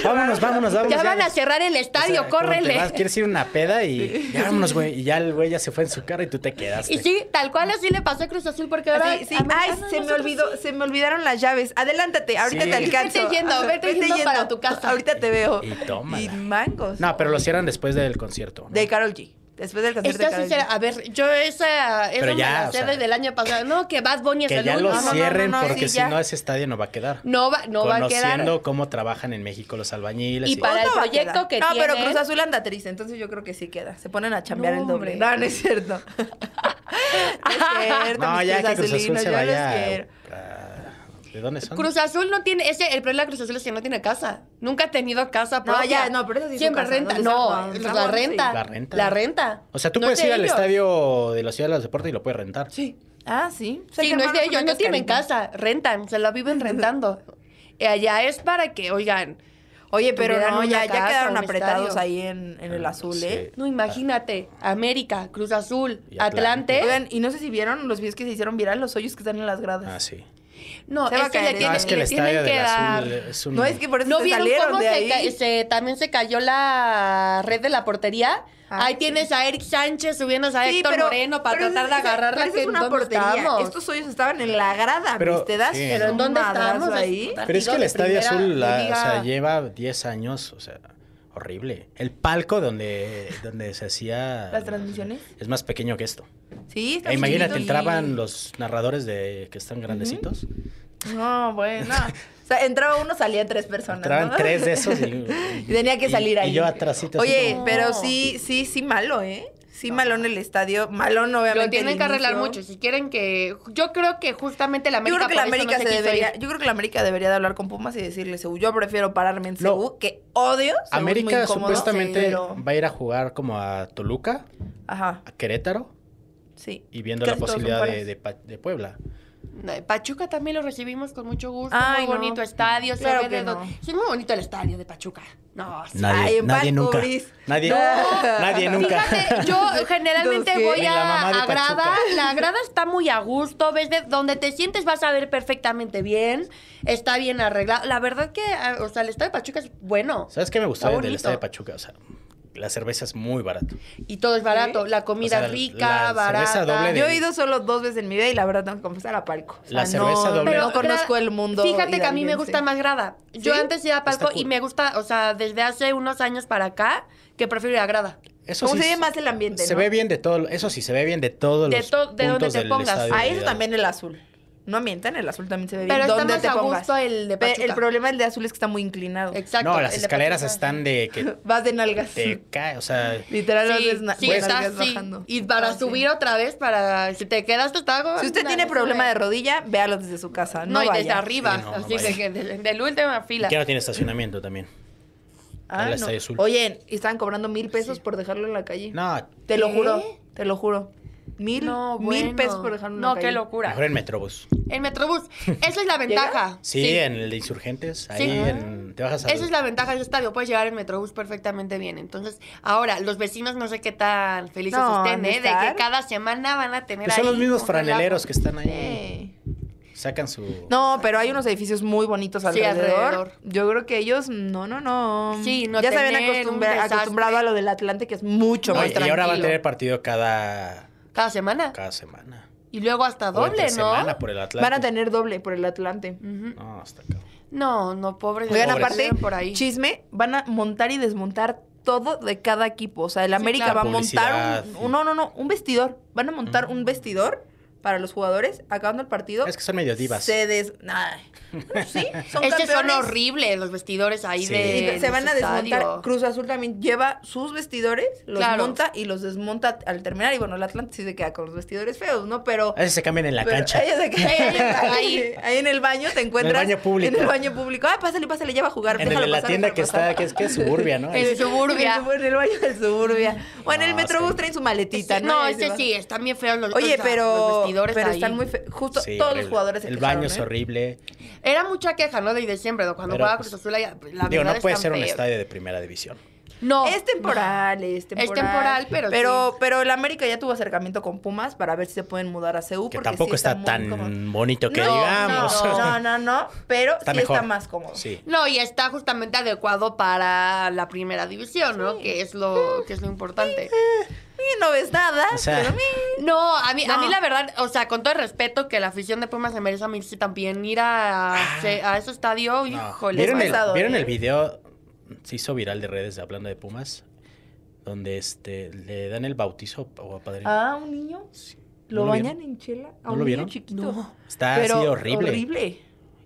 vámonos, vámonos, vámonos. Ya, van a cerrar el estadio, o córrele. quieres ir una peda y vámonos, güey. Y ya el güey ya se fue en su carro y tú te quedaste. Y sí, tal cual así le pasó a Cruz Azul porque ahora. Sí, Ay, ah, se me olvidó, se me olvidaron las llaves. Adelántate, ahorita te alcanzo. Vete yendo, vete, yendo, para tu casa. Ahorita te veo. Y, toma. Y mangos. No, pero lo cierran después del concierto. De Carol G. Después del concierto de a ver, yo esa, esa Pero me ya, la o sea, año pasado. No, que Bad Bunny es que ya lo cierren porque si no ese estadio no va a quedar. No va, no va a quedar. Conociendo cómo trabajan en México los albañiles. Y, y para el proyecto que tienen. No, pero Cruz Azul anda triste, entonces yo creo que sí queda. Se ponen a chambear el doble. No, no es cierto. no es cierto. No, ya Cruz que Cruz Azul se vaya. ¿De dónde son? Cruz Azul no tiene. Ese, el problema de Cruz Azul es que no tiene casa. Nunca ha tenido casa propia. No, ya, no, pero eso sí renta. No, la renta. La renta. O sea, tú puedes ir al estadio de la Ciudad de los Deportes y lo puedes rentar. Sí. Ah, sí. sí, no es de ellos. No tienen casa. Rentan. Se la viven rentando. Eh, allá es para que, oigan. Oye, pero no, ya, quedaron apretados ahí en, el ah, azul, ¿eh? No, imagínate. América, Cruz Azul, Atlante. Oigan, y no sé si vieron los videos que se hicieron viral, los hoyos que están en las gradas. Ah, sí. No, se ¿eh? ah, es, que le tienen, no, es que, le tienen dar. No es que por eso ¿No vieron salieron cómo se también se cayó la red de la portería. Ah, ahí tienes a Eric Sánchez subiendo a Héctor Moreno para tratar de agarrar la red es una portería. Estos hoyos estaban en la grada, pero, ¿viste? Das? pero ¿en dónde estábamos ahí? Pero es que el Estadio Azul lleva 10 años, o sea horrible. El palco donde, donde se hacía... Las transmisiones. Es más pequeño que esto. Sí, e está Imagínate, entraban los narradores de que están grandecitos. No, bueno. O sea, entraba uno, salían tres personas. Entraban tres de esos y, tenía que salir ahí. Y yo atrásito. Oye, pero sí, sí, sí malo, ¿eh? Sí, malón el estadio. Malón, obviamente. Lo tienen que arreglar mucho. Si quieren que. Yo creo que justamente la América. Yo creo que la América debería. de hablar con Pumas y decirle Yo prefiero pararme en Seúl, que odio. América supuestamente va a ir a jugar como a Toluca. Ajá. A Querétaro. Sí. Y viendo la posibilidad de, de Puebla. Pachuca también lo recibimos con mucho gusto. muy bonito estadio. sí, muy bonito el estadio de Pachuca. No, nadie, nadie nunca. Nadie, nunca. Fíjate, yo generalmente voy a, grada. La grada está muy a gusto. Ves de donde te sientes vas a ver perfectamente bien. Está bien arreglado. La verdad que, ah, o sea, el estadio de Pachuca es bueno. ¿Sabes qué me gusta del estadio de Pachuca? O sea, la cerveza es muy barato. Y todo es barato, la comida rica, la barata. Yo he ido solo dos veces en mi vida y la verdad tengo que confesar a Palco. la cerveza doble. Pero, no conozco el mundo. Fíjate que a mí me gusta más grada. Yo antes iba a Palco y me gusta, o sea, desde hace unos años para acá que prefiero ir a grada. Eso se ve más el ambiente, Se ve bien de todo, eso sí, se ve bien de todo los de donde te pongas. A eso también el azul. No mientan, el azul también se ve bien. Pero ¿Dónde está a gusto el de Pachuca. el problema del de azul es que está muy inclinado. Exacto. No, las escaleras están de que Vas de nalgas. te cae, o sea, Literal, Sí, bajando. Y para ah, subir otra vez, para si te quedas, hasta algo. Si usted tiene problema de rodilla, véalo desde su casa. No, No, y desde arriba, así que de, de la última fila. que no tiene estacionamiento también. Ah, no. Oye, y estaban cobrando mil pesos por dejarlo en la calle. No, Te lo juro, te lo juro. Mil, mil pesos por dejar No, qué locura. Mejor en Metrobús. En Metrobús. Esa es la ventaja. Sí, en el de Insurgentes. Ahí te vas a... Esa es la ventaja del estadio. Puedes llegar en Metrobús perfectamente bien. Entonces, ahora, los vecinos no sé qué tan felices estén, ¿eh? De que cada semana van a tener. son los mismos franeleros que están ahí. sacan su... No, pero hay unos edificios muy bonitos alrededor. alrededor. Yo creo que ellos, no, no, no. Sí, no Ya se habían acostumbrado a lo del Atlante, que es mucho más tranquilo. Y ahora van a tener partido cada cada semana. Cada semana. Y luego hasta doble, ¿no? Semana por el Atlante. Van a tener doble por el Atlante. No, hasta acá. No, no, pobre. Oigan, aparte, por ahí. chisme, van a montar y desmontar todo de cada equipo. O sea, el América va a montar un, no, no, no, un vestidor. Van a montar un vestidor para los jugadores, acabando el partido. Es que son medio divas. Se des... Sí, son es que son horribles los vestidores ahí de. se van a desmontar. Cruz Azul también lleva sus vestidores, los monta y los desmonta al terminar. Y bueno, el Atlante sí se queda con los vestidores feos, ¿no? Pero. A veces se cambian en la cancha. ahí, ahí, en el baño te encuentras. En el baño público. En el baño público. Ah, pásale, pásale, lleva a jugar. En la tienda que está, que es que es suburbia, ¿no? El suburbia. En el baño de suburbia. Bueno, en el metrobús traen su maletita, ¿no? No, ese sí, están bien feos los Oye, pero pero están muy justo todos los jugadores el baño es ¿eh? horrible era mucha queja no de, diciembre cuando jugaba pues, Cruz Azul digo, no puede ser un estadio de primera división no. Es temporal, es temporal. Es temporal, pero. Pero, pero el América ya tuvo acercamiento con Pumas para ver si se pueden mudar a CEU. porque tampoco está, tan bonito que digamos. No, no, no, pero sí está más cómodo. No, y está justamente adecuado para la primera división, ¿no? Que es lo, que es lo importante. no ves nada. pero No, a mí, a mí la verdad, o sea, con todo el respeto que la afición de Pumas se merece a mí sí también ir a, ah. a ese estadio, híjole. ¿Vieron, el, ¿vieron ¿eh? el video se hizo viral de redes de hablando de Pumas, donde este le dan el bautizo o a padre. Ah, un niño. Sí. ¿Lo, bañan en chela? ¿A un lo niño chiquito? Está así horrible. Horrible.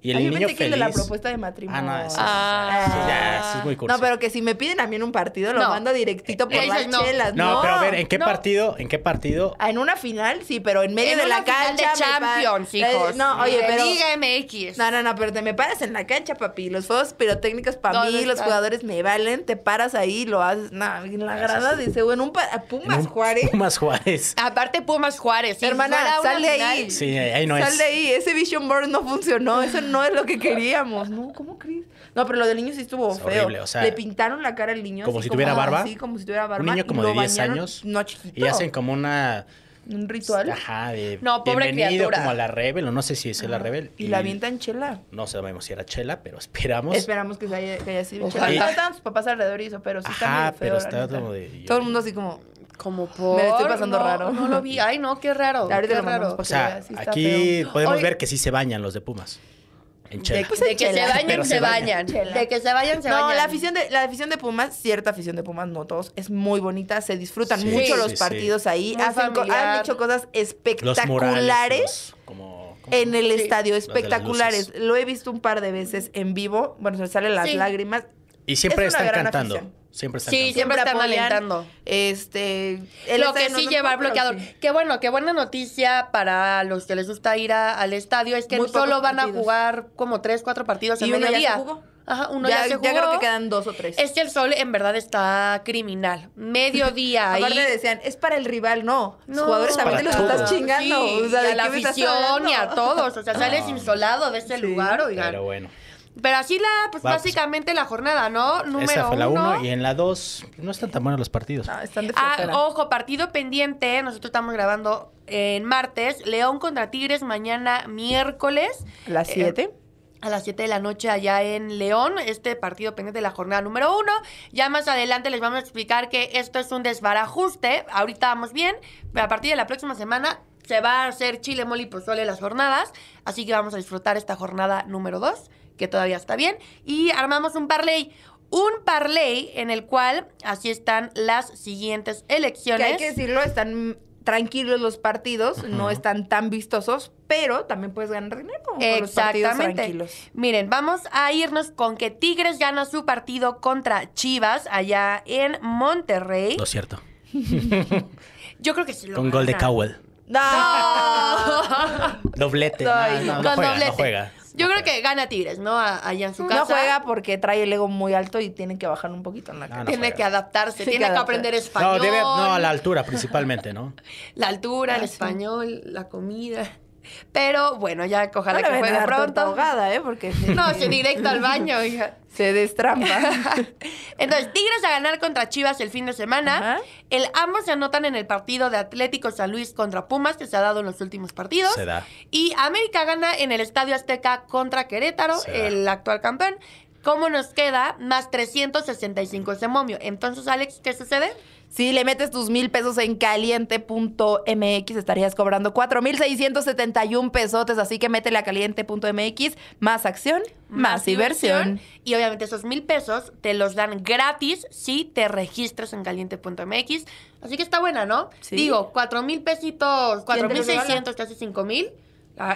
Y el niño que la propuesta de matrimonio. Ah, no, eso, ah. muy cursi No, pero que si me piden a mí en un partido, lo mando directito eh, por eh, las no. chelas. No, pero a ver, ¿en qué partido? ¿En qué partido? Ah, en una final, sí, pero en medio en de la cancha. de Champions, eh, No, oye, pero. Liga MX. No, no, no, pero te me paras en la cancha, papi. Los juegos pirotécnicos para mí, los jugadores me valen. Te paras ahí, lo haces. No, en la ah, grada dice, bueno, un Pumas Juárez. Pumas Juárez. Aparte, Pumas Juárez. Hermana, sal de ahí. Sí, ahí no es. Sal de ahí. Ese Vision Board no funcionó. Eso no no es lo que queríamos. No, ¿cómo crees? No, pero lo del niño sí estuvo feo. Horrible, o sea, Le pintaron la cara al niño. Como si tuviera barba. Sí, como si tuviera barba. Un niño como de 10 años. No, chiquito. Y hacen como una... ¿Un ritual? Ajá, de no, pobre bienvenido criatura. como a la Rebel, o no sé si es la Rebel. Y, la avientan chela. No sabemos si era chela, pero esperamos. Esperamos que, se haya, que haya sido chela. No estaban sus papás alrededor y eso, pero sí está medio pero está como de... Todo el mundo así como... Como Me estoy pasando raro. No lo vi. Ay, no, qué raro. qué raro. O sea, aquí podemos ver que sí se bañan los de Pumas. De, que se bañen, se, bañan. De que se vayan, se bañan. No, la afición, de, la afición de Pumas, cierta afición de Pumas, no todos, es muy bonita. Se disfrutan mucho los partidos ahí. han dicho cosas espectaculares. como, en el estadio, espectaculares. Lo he visto un par de veces en vivo. Bueno, se me salen las lágrimas. Y siempre están cantando. Siempre están Sí, siempre están alentando. Este, lo que sí llevar bloqueador. Qué bueno, qué buena noticia para los que les gusta ir al estadio es que solo van a jugar como tres, cuatro partidos en medio día. Ajá, uno ya, se jugó. ya, creo que quedan dos o tres. Es que el sol en verdad está criminal. Mediodía ahí. Aparte decían, es para el rival, no. no jugadores también los estás chingando. o sea, a la afición y a todos. O sea, sales insolado de ese lugar, oigan. Pero bueno. Pero así la, pues, pues básicamente la jornada, ¿no? Número esa fue la uno y en la dos pues, no están tan buenos los partidos. están ah, ojo, partido pendiente. Nosotros estamos grabando en martes. León contra Tigres mañana miércoles. ¿A las 7? Eh, a las 7 de la noche allá en León, este partido pendiente de la jornada número uno Ya más adelante les vamos a explicar que esto es un desbarajuste. Ahorita vamos bien, a partir de la próxima semana se va a hacer chile, mole y pozole las jornadas. Así que vamos a disfrutar esta jornada número 2 que todavía está bien, y armamos un parlay. Un parlay en el cual así están las siguientes elecciones. Que hay que decirlo, están tranquilos los partidos, no están tan vistosos, pero también puedes ganar dinero Exactamente. Miren, vamos a irnos con que Tigres gana su partido contra Chivas allá en Monterrey. Lo cierto. Yo creo que sí lo Con gol de Cowell. No. doblete. No, No juega. Yo creo que gana Tigres, ¿no? Allá en su casa. No juega porque trae el ego muy alto y tiene que bajar un poquito en la cara. Tiene que adaptarse, tiene que, aprender español. No, debe, no, a la altura principalmente, ¿no? la altura, el ah, español, la comida. Pero bueno, ya ojalá que fue pronto. Ahogada, ¿eh? Porque No, se directo al baño, hija. Se destrampa. Entonces, Tigres a ganar contra Chivas el fin de semana. El ambos se anotan en el partido de Atlético San Luis contra Pumas, que se ha dado en los últimos partidos. Y América gana en el Estadio Azteca contra Querétaro, el actual campeón. ¿Cómo nos queda? Más 365 ese momio. Entonces, Alex, ¿qué sucede? Si le metes tus mil pesos en caliente.mx, estarías cobrando mil 4,671 pesotes. Así que métele a caliente.mx. Más acción, más, inversión Y obviamente esos mil pesos te los dan gratis si te registras en caliente.mx. Así que está buena, ¿no? Digo, cuatro mil pesitos, seiscientos, casi cinco mil.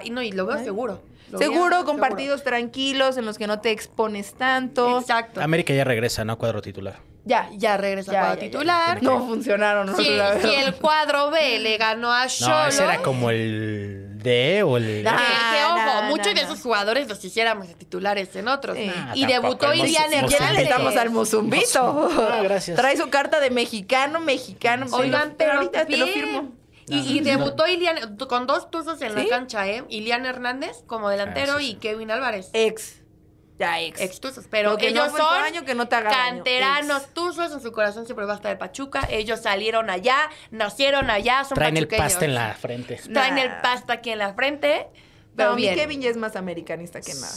y no, y lo veo seguro. seguro, con partidos tranquilos en los que no te expones tanto. Exacto. América ya regresa, ¿no? Cuadro titular ya, ya regresa ya, titular. no funcionaron. No si, el cuadro B le ganó a Cholo. No, ese era como el D o el. No, ojo, muchos de esos jugadores los hiciéramos titulares en otros. Ah, y debutó Irian Hernández. Estamos al Musumbito. Ah, gracias. Trae su carta de mexicano, mexicano. mexicano. Oigan, pero ahorita te lo firmo. Y, debutó Ilian, con dos tuzos en la cancha, ¿eh? Ilian Hernández como delantero ah, y Kevin Álvarez. Ex ya ex. pero que ellos son año, que no te canteranos daño, tuzos, en su corazón siempre va a estar de Pachuca. Ellos salieron allá, nacieron allá, son Traen el pasta en la frente. Traen en el pasta aquí en la frente. Pero, bien. mi Kevin es más americanista que nada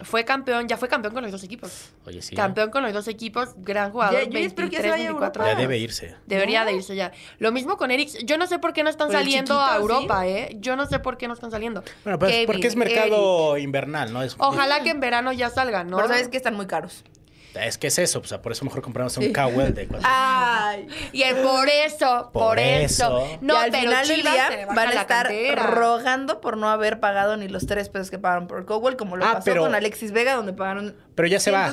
fue campeón, ya fue campeón con los dos equipos. Oye, sí. ¿eh? Campeón con los dos equipos, gran jugador. yo espero que se Ya debe irse. Debería de irse ya. Lo mismo con Eric. Yo no sé por qué no están saliendo a Europa, ¿eh? Yo no sé por qué no están saliendo. Bueno, pues porque es mercado invernal, ¿no? Es... Ojalá que en verano ya salgan, ¿no? Pero sabes que están muy caros. Es que es eso, o sea, por eso mejor compramos un Cowell de cuatro. Ay, y es por eso, por, eso. No, y al final van a estar rogando por no haber pagado ni los tres pesos que pagaron por Cowell, como lo ah, pasó con Alexis Vega, donde pagaron pero ya se va.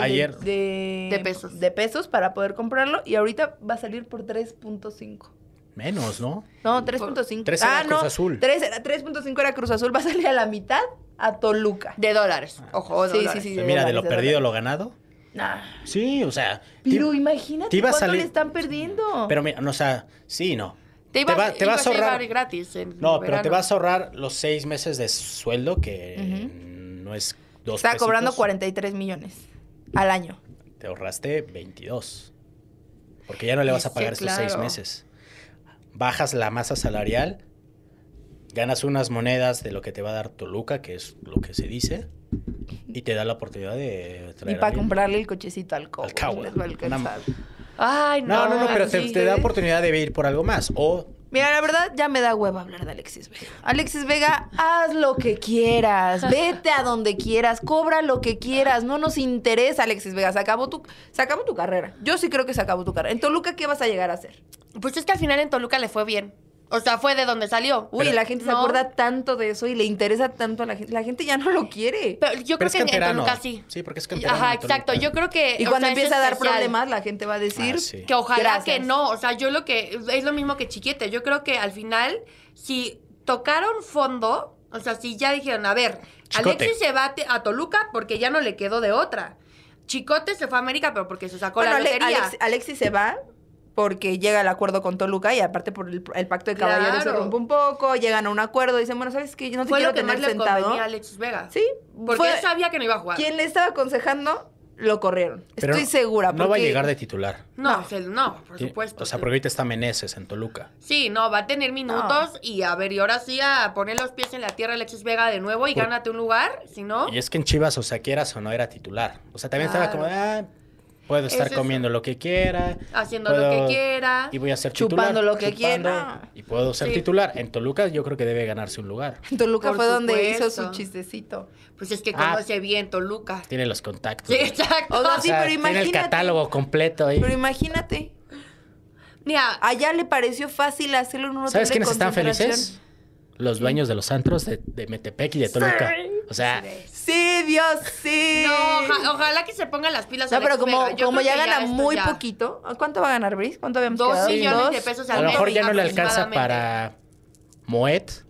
ayer. De, pesos. De pesos para poder comprarlo y ahorita va a salir por 3.5. Menos, ¿no? No, 3.5. 3 ah, era ah, Cruz 3.5 era Cruz Azul, va a salir a la mitad a Toluca. De dólares. Ah. Ojo, dólares. sí, sí. Mira, de, lo perdido lo ganado. Sí, o sea. Pero imagínate cuánto le están perdiendo. Pero mira, no, o sea, sí, no. Te, iba, va, te vas a ahorrar. gratis. no, pero te vas a ahorrar los seis meses de sueldo, que no es dos Está cobrando 43 millones al año. Te ahorraste 22. Porque ya no le vas a pagar esos seis meses. Bajas la masa salarial, ganas unas monedas de lo que te va a dar Toluca, que es lo que se dice. Y te da la oportunidad de traer Y para comprarle el cochecito al cowboy Al Les va Ay, no. No, no, no, pero te, da oportunidad de ir por algo más. O. Mira, la verdad ya me da hueva hablar de Alexis Vega. Alexis Vega, haz lo que quieras, vete a donde quieras, cobra lo que quieras, no nos interesa Alexis Vega, tu, se acabó tu carrera. Yo sí creo que se acabó tu carrera. En Toluca, ¿qué vas a llegar a hacer? Pues es que al final en Toluca le fue bien. O sea, fue de donde salió. Uy, la gente se acuerda tanto de eso y le interesa tanto a la gente. La gente ya no lo quiere. Pero yo creo que en Toluca sí. Sí, porque es campeón. Ajá, exacto. Yo creo que. Y cuando empieza a dar problemas, la gente va a decir ah, que ojalá que no. O sea, yo lo que. Es lo mismo que Chiquete. Yo creo que al final, si tocaron fondo, o sea, si ya dijeron, a ver, Alexis se va a Toluca porque ya no le quedó de otra. Chicote se fue a América, pero porque se sacó la lotería. Alexis se va porque llega el acuerdo con Toluca y aparte por el, pacto de caballeros se rompe un poco, llegan a un acuerdo, dicen, bueno, ¿sabes qué? Yo no te quiero lo que tener más sentado. Le a Alexis Vega. Sí. Porque él sabía que no iba a jugar. Quien le estaba aconsejando lo corrieron. Estoy segura. No va a llegar de titular. No, no, por supuesto. O sea, porque ahorita está Meneses en Toluca. Sí, no, va a tener minutos y a ver, y ahora sí a poner los pies en la tierra Alexis Vega de nuevo y gánate un lugar, si no. Y es que en Chivas, o sea, quieras o no, era titular. O sea, también estaba como, ah, Puedo estar comiendo lo que quiera. Haciendo lo que quiera. Y voy a ser titular. Chupando lo que quiera. Y puedo ser titular. En Toluca yo creo que debe ganarse un lugar. En Toluca fue donde hizo su chistecito. Pues es que ah. conoce bien Toluca. Tiene los contactos. Sí, exacto. imagínate. Tiene el catálogo completo ahí. Pero imagínate. Mira, allá le pareció fácil hacerlo en de hotel ¿Sabes quiénes están felices? Los dueños de los antros de, Metepec y de Toluca. O sea, sí, Dios, sí. No, ojalá que se pongan las pilas. No, pero como, ya gana muy poquito, ¿cuánto va a ganar Brice? ¿Cuánto habíamos Dos millones de pesos al mes. A lo mejor ya no le alcanza para Moet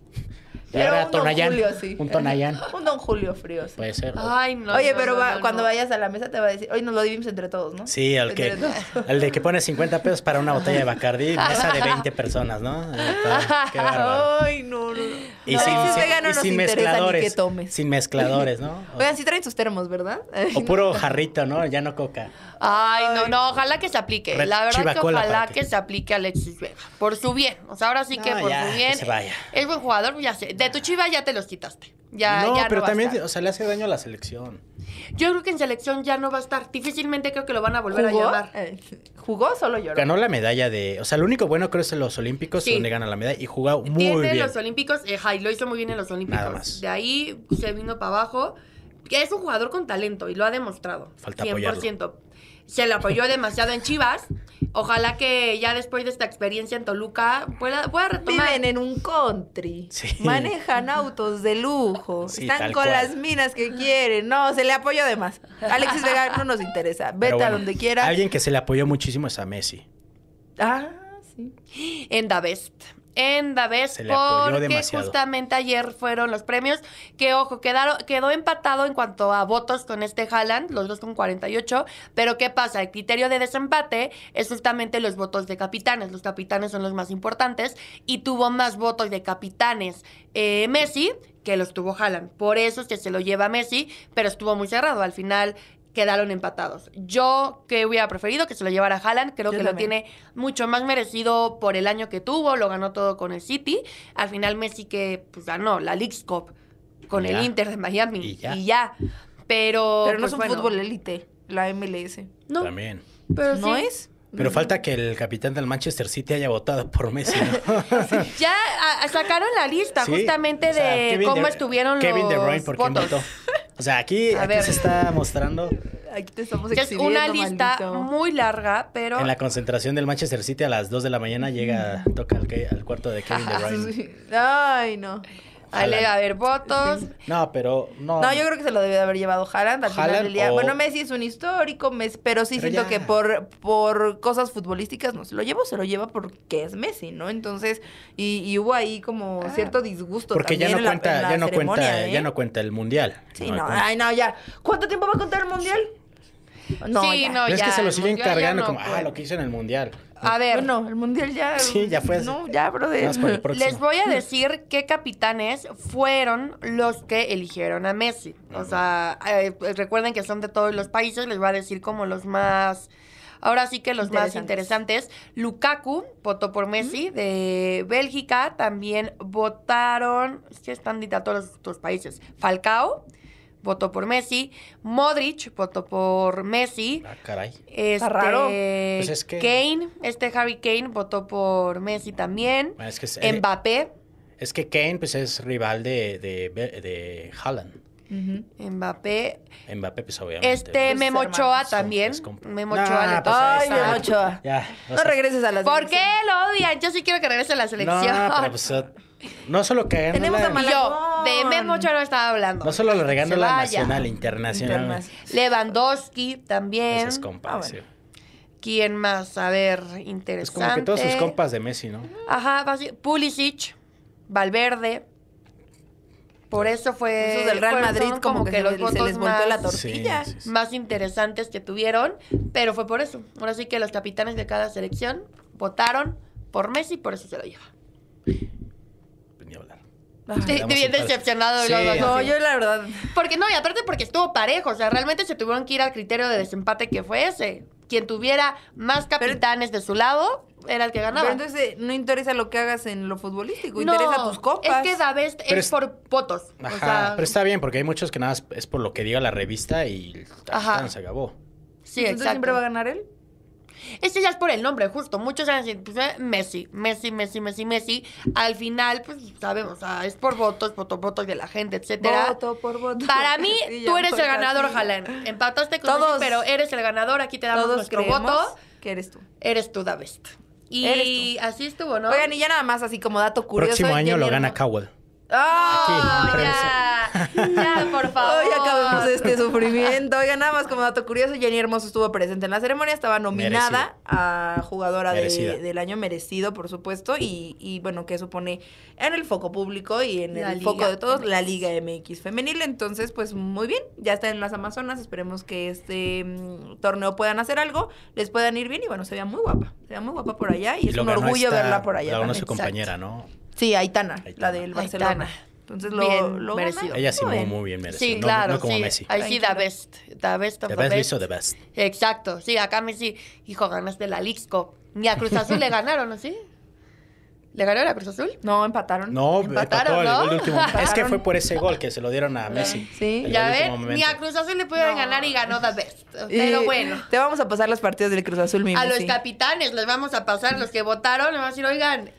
era, un Don Julio, sí. Un Tonayán. un Don Julio frío, sí. Puede ser. Ay, no. Oye, pero cuando vayas a la mesa te va a decir, hoy nos lo dividimos entre todos, ¿no? Sí, al que, al de que pone 50 pesos para una botella de Bacardí, mesa de 20 personas, ¿no? Ay, no, no. Y sin, sin, sin mezcladores. Sin mezcladores, ¿no? Oigan, sí traen sus termos, ¿verdad? o puro jarrito, ¿no? Ya no coca. Ay, no, no, ojalá que se aplique. la verdad que ojalá que se aplique a Alexis Vega. Por su bien. O sea, ahora sí que por su bien. Que vaya. Es buen jugador, ya sé de tu chiva ya te los quitaste. Ya, no, pero también, o sea, le hace daño a la selección. Yo creo que en selección ya no va a estar. Difícilmente creo que lo van a volver a llamar. Eh, ¿Jugó? Solo lloró. Ganó la medalla de. O sea, lo único bueno creo es en los Olímpicos, donde gana la medalla y jugó muy bien. En los Olímpicos, eh, lo hizo muy bien en los Olímpicos. Nada más. De ahí se vino para abajo. Es un jugador con talento y lo ha demostrado. Falta 100%. Se le apoyó demasiado en Chivas Ojalá que ya después de esta experiencia en Toluca pueda, pueda retomar. Viven en un country, sí. manejan autos de lujo, están con las minas que quieren. No, se le apoyó de más. Alexis Vega no nos interesa. Vete a donde quiera. Alguien que se le apoyó muchísimo es a Messi. Ah, sí. En Davest en Daves porque justamente ayer fueron los premios que, ojo, quedaron, quedó empatado en cuanto a votos con este Haaland, los dos con 48, pero ¿qué pasa? El criterio de desempate es justamente los votos de capitanes, los capitanes son los más importantes y tuvo más votos de capitanes eh, Messi que los tuvo Haaland. Por eso es que se lo lleva Messi, pero estuvo muy cerrado. Al final quedaron empatados. Yo que hubiera preferido que se lo llevara Haaland, creo que lo tiene mucho más merecido por el año que tuvo, lo ganó todo con el City. Al final Messi que pues, ganó la League Cup con el Inter de Miami y ya. Pero, no pues, es un fútbol élite, la MLS. También. Pero no es. Pero falta que el capitán del Manchester City haya votado por Messi. Ya sacaron la lista justamente de cómo estuvieron los Kevin De Bruyne, ¿por votos? Votó? O sea, aquí, se está mostrando. Aquí te estamos que Es una lista muy larga, pero. En la concentración del Manchester City a las 2 de la mañana llega, toca al, al cuarto de Kevin De Bruyne. Ay, no. Ale a haber votos. No, pero no. No, yo creo que se lo debió de haber llevado Haaland al Bueno, Messi es un histórico, pero sí siento que por, por cosas futbolísticas no se lo llevo se lo lleva porque es Messi, ¿no? Entonces, y, y hubo ahí como ah. cierto disgusto porque ya no cuenta, ya no cuenta, ya ¿eh? no cuenta el mundial. Sí, no, ay, no, ya. ¿Cuánto tiempo va a contar el mundial? No, es que se lo siguen cargando como, ah, lo que hizo en el mundial. A ver. Bueno, el mundial ya. Sí, ya fue. No, ya, brother. Les voy a decir qué capitanes fueron los que eligieron a Messi. O sea, eh, pues, recuerden que son de todos los países, les voy a decir como los más. Ahora sí que los más interesantes. Lukaku votó por Messi de Bélgica. También votaron. Es que están todos los países. Falcao votó por Messi. Modric votó por Messi. Ah, caray. Este, Está raro. Este, pues Kane, este Harry Kane votó por Messi también. Ah, Mbappé. Es que Kane pues es rival de, de, de Haaland. Mbappé. Mbappé, pues obviamente. Este pues, Memochoa también. Memochoa. Nah, pues, Ay, Memochoa. No, no regreses a la selección. ¿Por qué lo odian? Yo sí quiero que regrese a la selección. No, pues, no solo que Tenemos a Yo, de Memo Charo estaba hablando. No solo le regando la nacional, internacional. internacional. Lewandowski también. Esos compas, ah, ¿Quién más? A ver, interesante. como que todos sus compas de Messi, ¿no? Ajá, Pulisic, Valverde. Por eso fue. Esos del Real Madrid, como, que, los votos les montó la tortilla. Más interesantes que tuvieron, pero fue por eso. Ahora sí que los capitanes de cada selección votaron por Messi, por eso se lo lleva. Te, bien decepcionado. No, yo la verdad. Porque no, y aparte porque estuvo parejo. O sea, realmente se tuvieron que ir al criterio de desempate que fue ese. Quien tuviera más capitanes de su lado era el que ganaba. Pero entonces eh, no interesa lo que hagas en lo futbolístico, interesa tus copas. Es que Davest es, por potos. Ajá, pero está bien, porque hay muchos que nada es por lo que diga la revista y se acabó. Sí, entonces siempre va a ganar él. Este ya es por el nombre, justo. Muchos han dicho, pues, eh, Messi, Messi, Messi, Messi, Messi. Al final, pues sabemos, es por votos, votos, votos de la gente, etcétera. Voto por voto. Para mí, tú eres el ganador, Jalan. Empataste con todos, pero eres el ganador. Aquí te damos nuestro voto. Que eres tú. Eres tú, David Y así estuvo, ¿no? Oigan, y ya nada más, así como dato curioso. Próximo año lo gana Cowell. Oh, ya, ya, por favor. Hoy acabamos este sufrimiento. oiga nada más como dato curioso, Jenny Hermoso estuvo presente en la ceremonia, estaba nominada a jugadora del año merecido, por supuesto, y, bueno, que eso pone en el foco público y en el foco de todos la Liga MX femenil. Entonces, pues muy bien, ya está en las Amazonas, esperemos que este mm, torneo puedan hacer algo, les puedan ir bien y bueno, se vea muy guapa, se vea muy guapa por allá y, es un orgullo verla por allá. La una su compañera, ¿no? Sí, Aitana, la del Barcelona. Entonces lo, merecido. Ella sí muy, muy bien merecido. Sí, claro. No como sí. Messi. Ahí sí, the best. The best of the, the best. the best. Exacto. Sí, acá Messi, hijo, ganaste la Lixco. Cup. Ni a Cruz Azul le ganaron, ¿no? ¿Sí? ¿Le ganó la Cruz Azul? No, empataron. No, empataron, ¿no? es que fue por ese gol que se lo dieron a Messi. Sí, ya ven, ni a Cruz Azul le pudieron ganar y ganó The Best. Pero bueno. Te vamos a pasar los partidos del Cruz Azul, mi A los capitanes les vamos a pasar, los que votaron, les vamos a decir, oigan,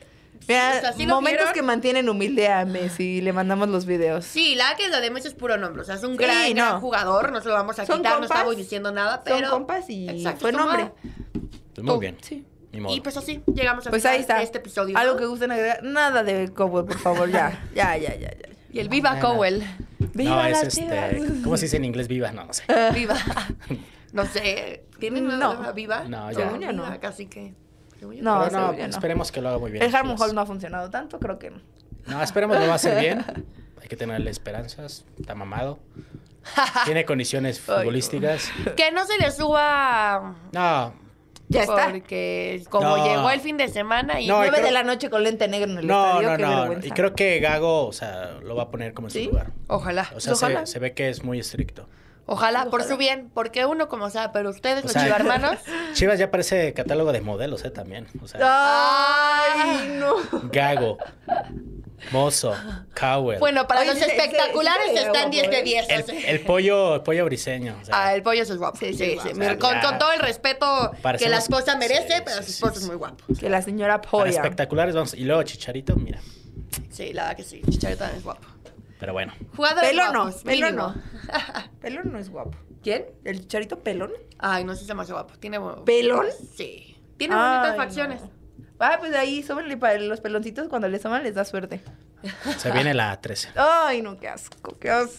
Mira, o momentos que mantienen humilde a Messi. Le mandamos los videos. Sí, la que lo de Messi es puro nombre. O sea, es un gran, jugador. No se lo vamos a quitar. no estamos diciendo nada, pero... Son compas y Exacto, fue nombre. Pues muy bien. Sí. Y pues así llegamos a pues ahí está. este episodio. Algo que gusten agregar. Nada de Cowell, por favor, ya. ya, ya, ya, ya. Y el Viva Cowell. viva es este, ¿Cómo se dice en inglés viva? No, no sé. viva. No sé. ¿Tienen una viva? No, ya. no. Casi que no, no, esperemos que lo haga muy bien. El Harmon Hall no ha funcionado tanto, creo que. No, esperemos que lo va bien. Hay que tenerle esperanzas. Está mamado. Tiene condiciones futbolísticas. Que no se le suba. No. Ya está. Porque como llegó el fin de semana y nueve de la noche con lente negro en el no, estadio, qué Y creo que Gago, o lo va a poner como en su lugar. Ojalá. O sea, se, ve que es muy estricto. Ojalá, por su bien, porque uno como sea, pero ustedes, los los hermanos. Chivas ya parece catálogo de modelos, ¿eh? También. ¡Ay, ah. no! Gago, Mozo, Cowell. Bueno, para los espectaculares están 10 de 10. El, pollo, el pollo briseño. ah, el pollo es guapo. Sí, sí, sí. Con, todo el respeto que la esposa merece, pero su esposa es muy guapo. Que la señora polla. Para espectaculares, vamos. Y luego Chicharito, mira. Sí, la verdad que sí. Chicharito es guapo. Pero bueno. pelón no, pelón no. pelón es guapo. ¿Quién? ¿El charito pelón? Ay, no sé si es demasiado guapo. ¿Tiene ¿Pelón? Sí. Tiene bonitas facciones. Ah, pues ahí, suben para los peloncitos. Cuando les aman les da suerte. Se viene la 13. Ay, no, qué asco, qué asco.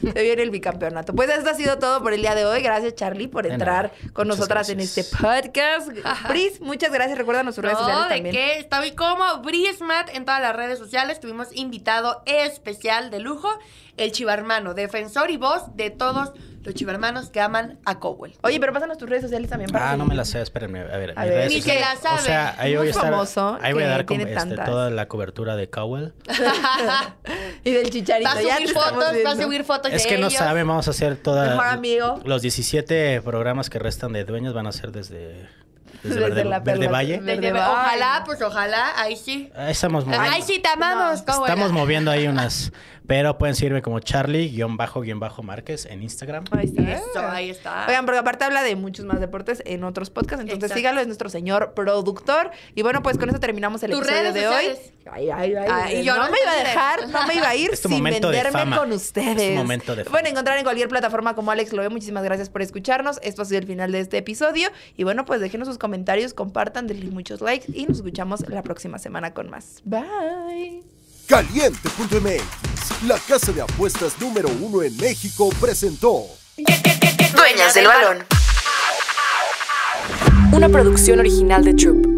Se viene el bicampeonato. Pues esto ha sido todo por el día de hoy. Gracias, Charlie, por entrar con nosotras en este podcast. Bris, muchas gracias. Recuerda sus redes sociales también. ¿de qué? Está bien como Brismat en todas las redes sociales. Tuvimos invitado especial de lujo, el chivarmano, defensor y voz de todos los chivermanos que aman a Cowell. Oye, pero pasan tus redes sociales también. Para ah, no me las sé, espérenme. A ver, Ni que la sabe. O sea, ahí voy a estar, famoso ahí voy a dar este, toda la cobertura de Cowell. y del chicharito. Va a subir fotos, Va a subir fotos Es que no saben, vamos a hacer toda... Mejor amigo. Los 17 programas que restan de dueños van a ser desde... Desde, Desde Verde, la Valle. Desde, ojalá, pues ojalá, ahí sí. Ahí estamos moviendo. Ahí sí, te amamos, Estamos moviendo ahí unas, pero pueden seguirme como Charlie-Márquez en Instagram. Ahí está. ahí está. Oigan, porque aparte habla de muchos más deportes en otros podcasts. Entonces síganlo. es nuestro señor productor. Y bueno, pues con eso terminamos el episodio redes de hoy. Ay, ay, ay, ah, yo no, me iba a dejar, no me iba a ir sin venderme con ustedes. un Pueden encontrar en cualquier plataforma como Alex lo veo. Muchísimas gracias por escucharnos. Esto ha sido el final de este episodio. Y bueno, pues déjenos sus comentarios, compartan, denle muchos likes y nos escuchamos la próxima semana con más. Bye. Caliente.mx, la casa de apuestas número uno en México, presentó Dueñas del Balón. Una producción original de Troop.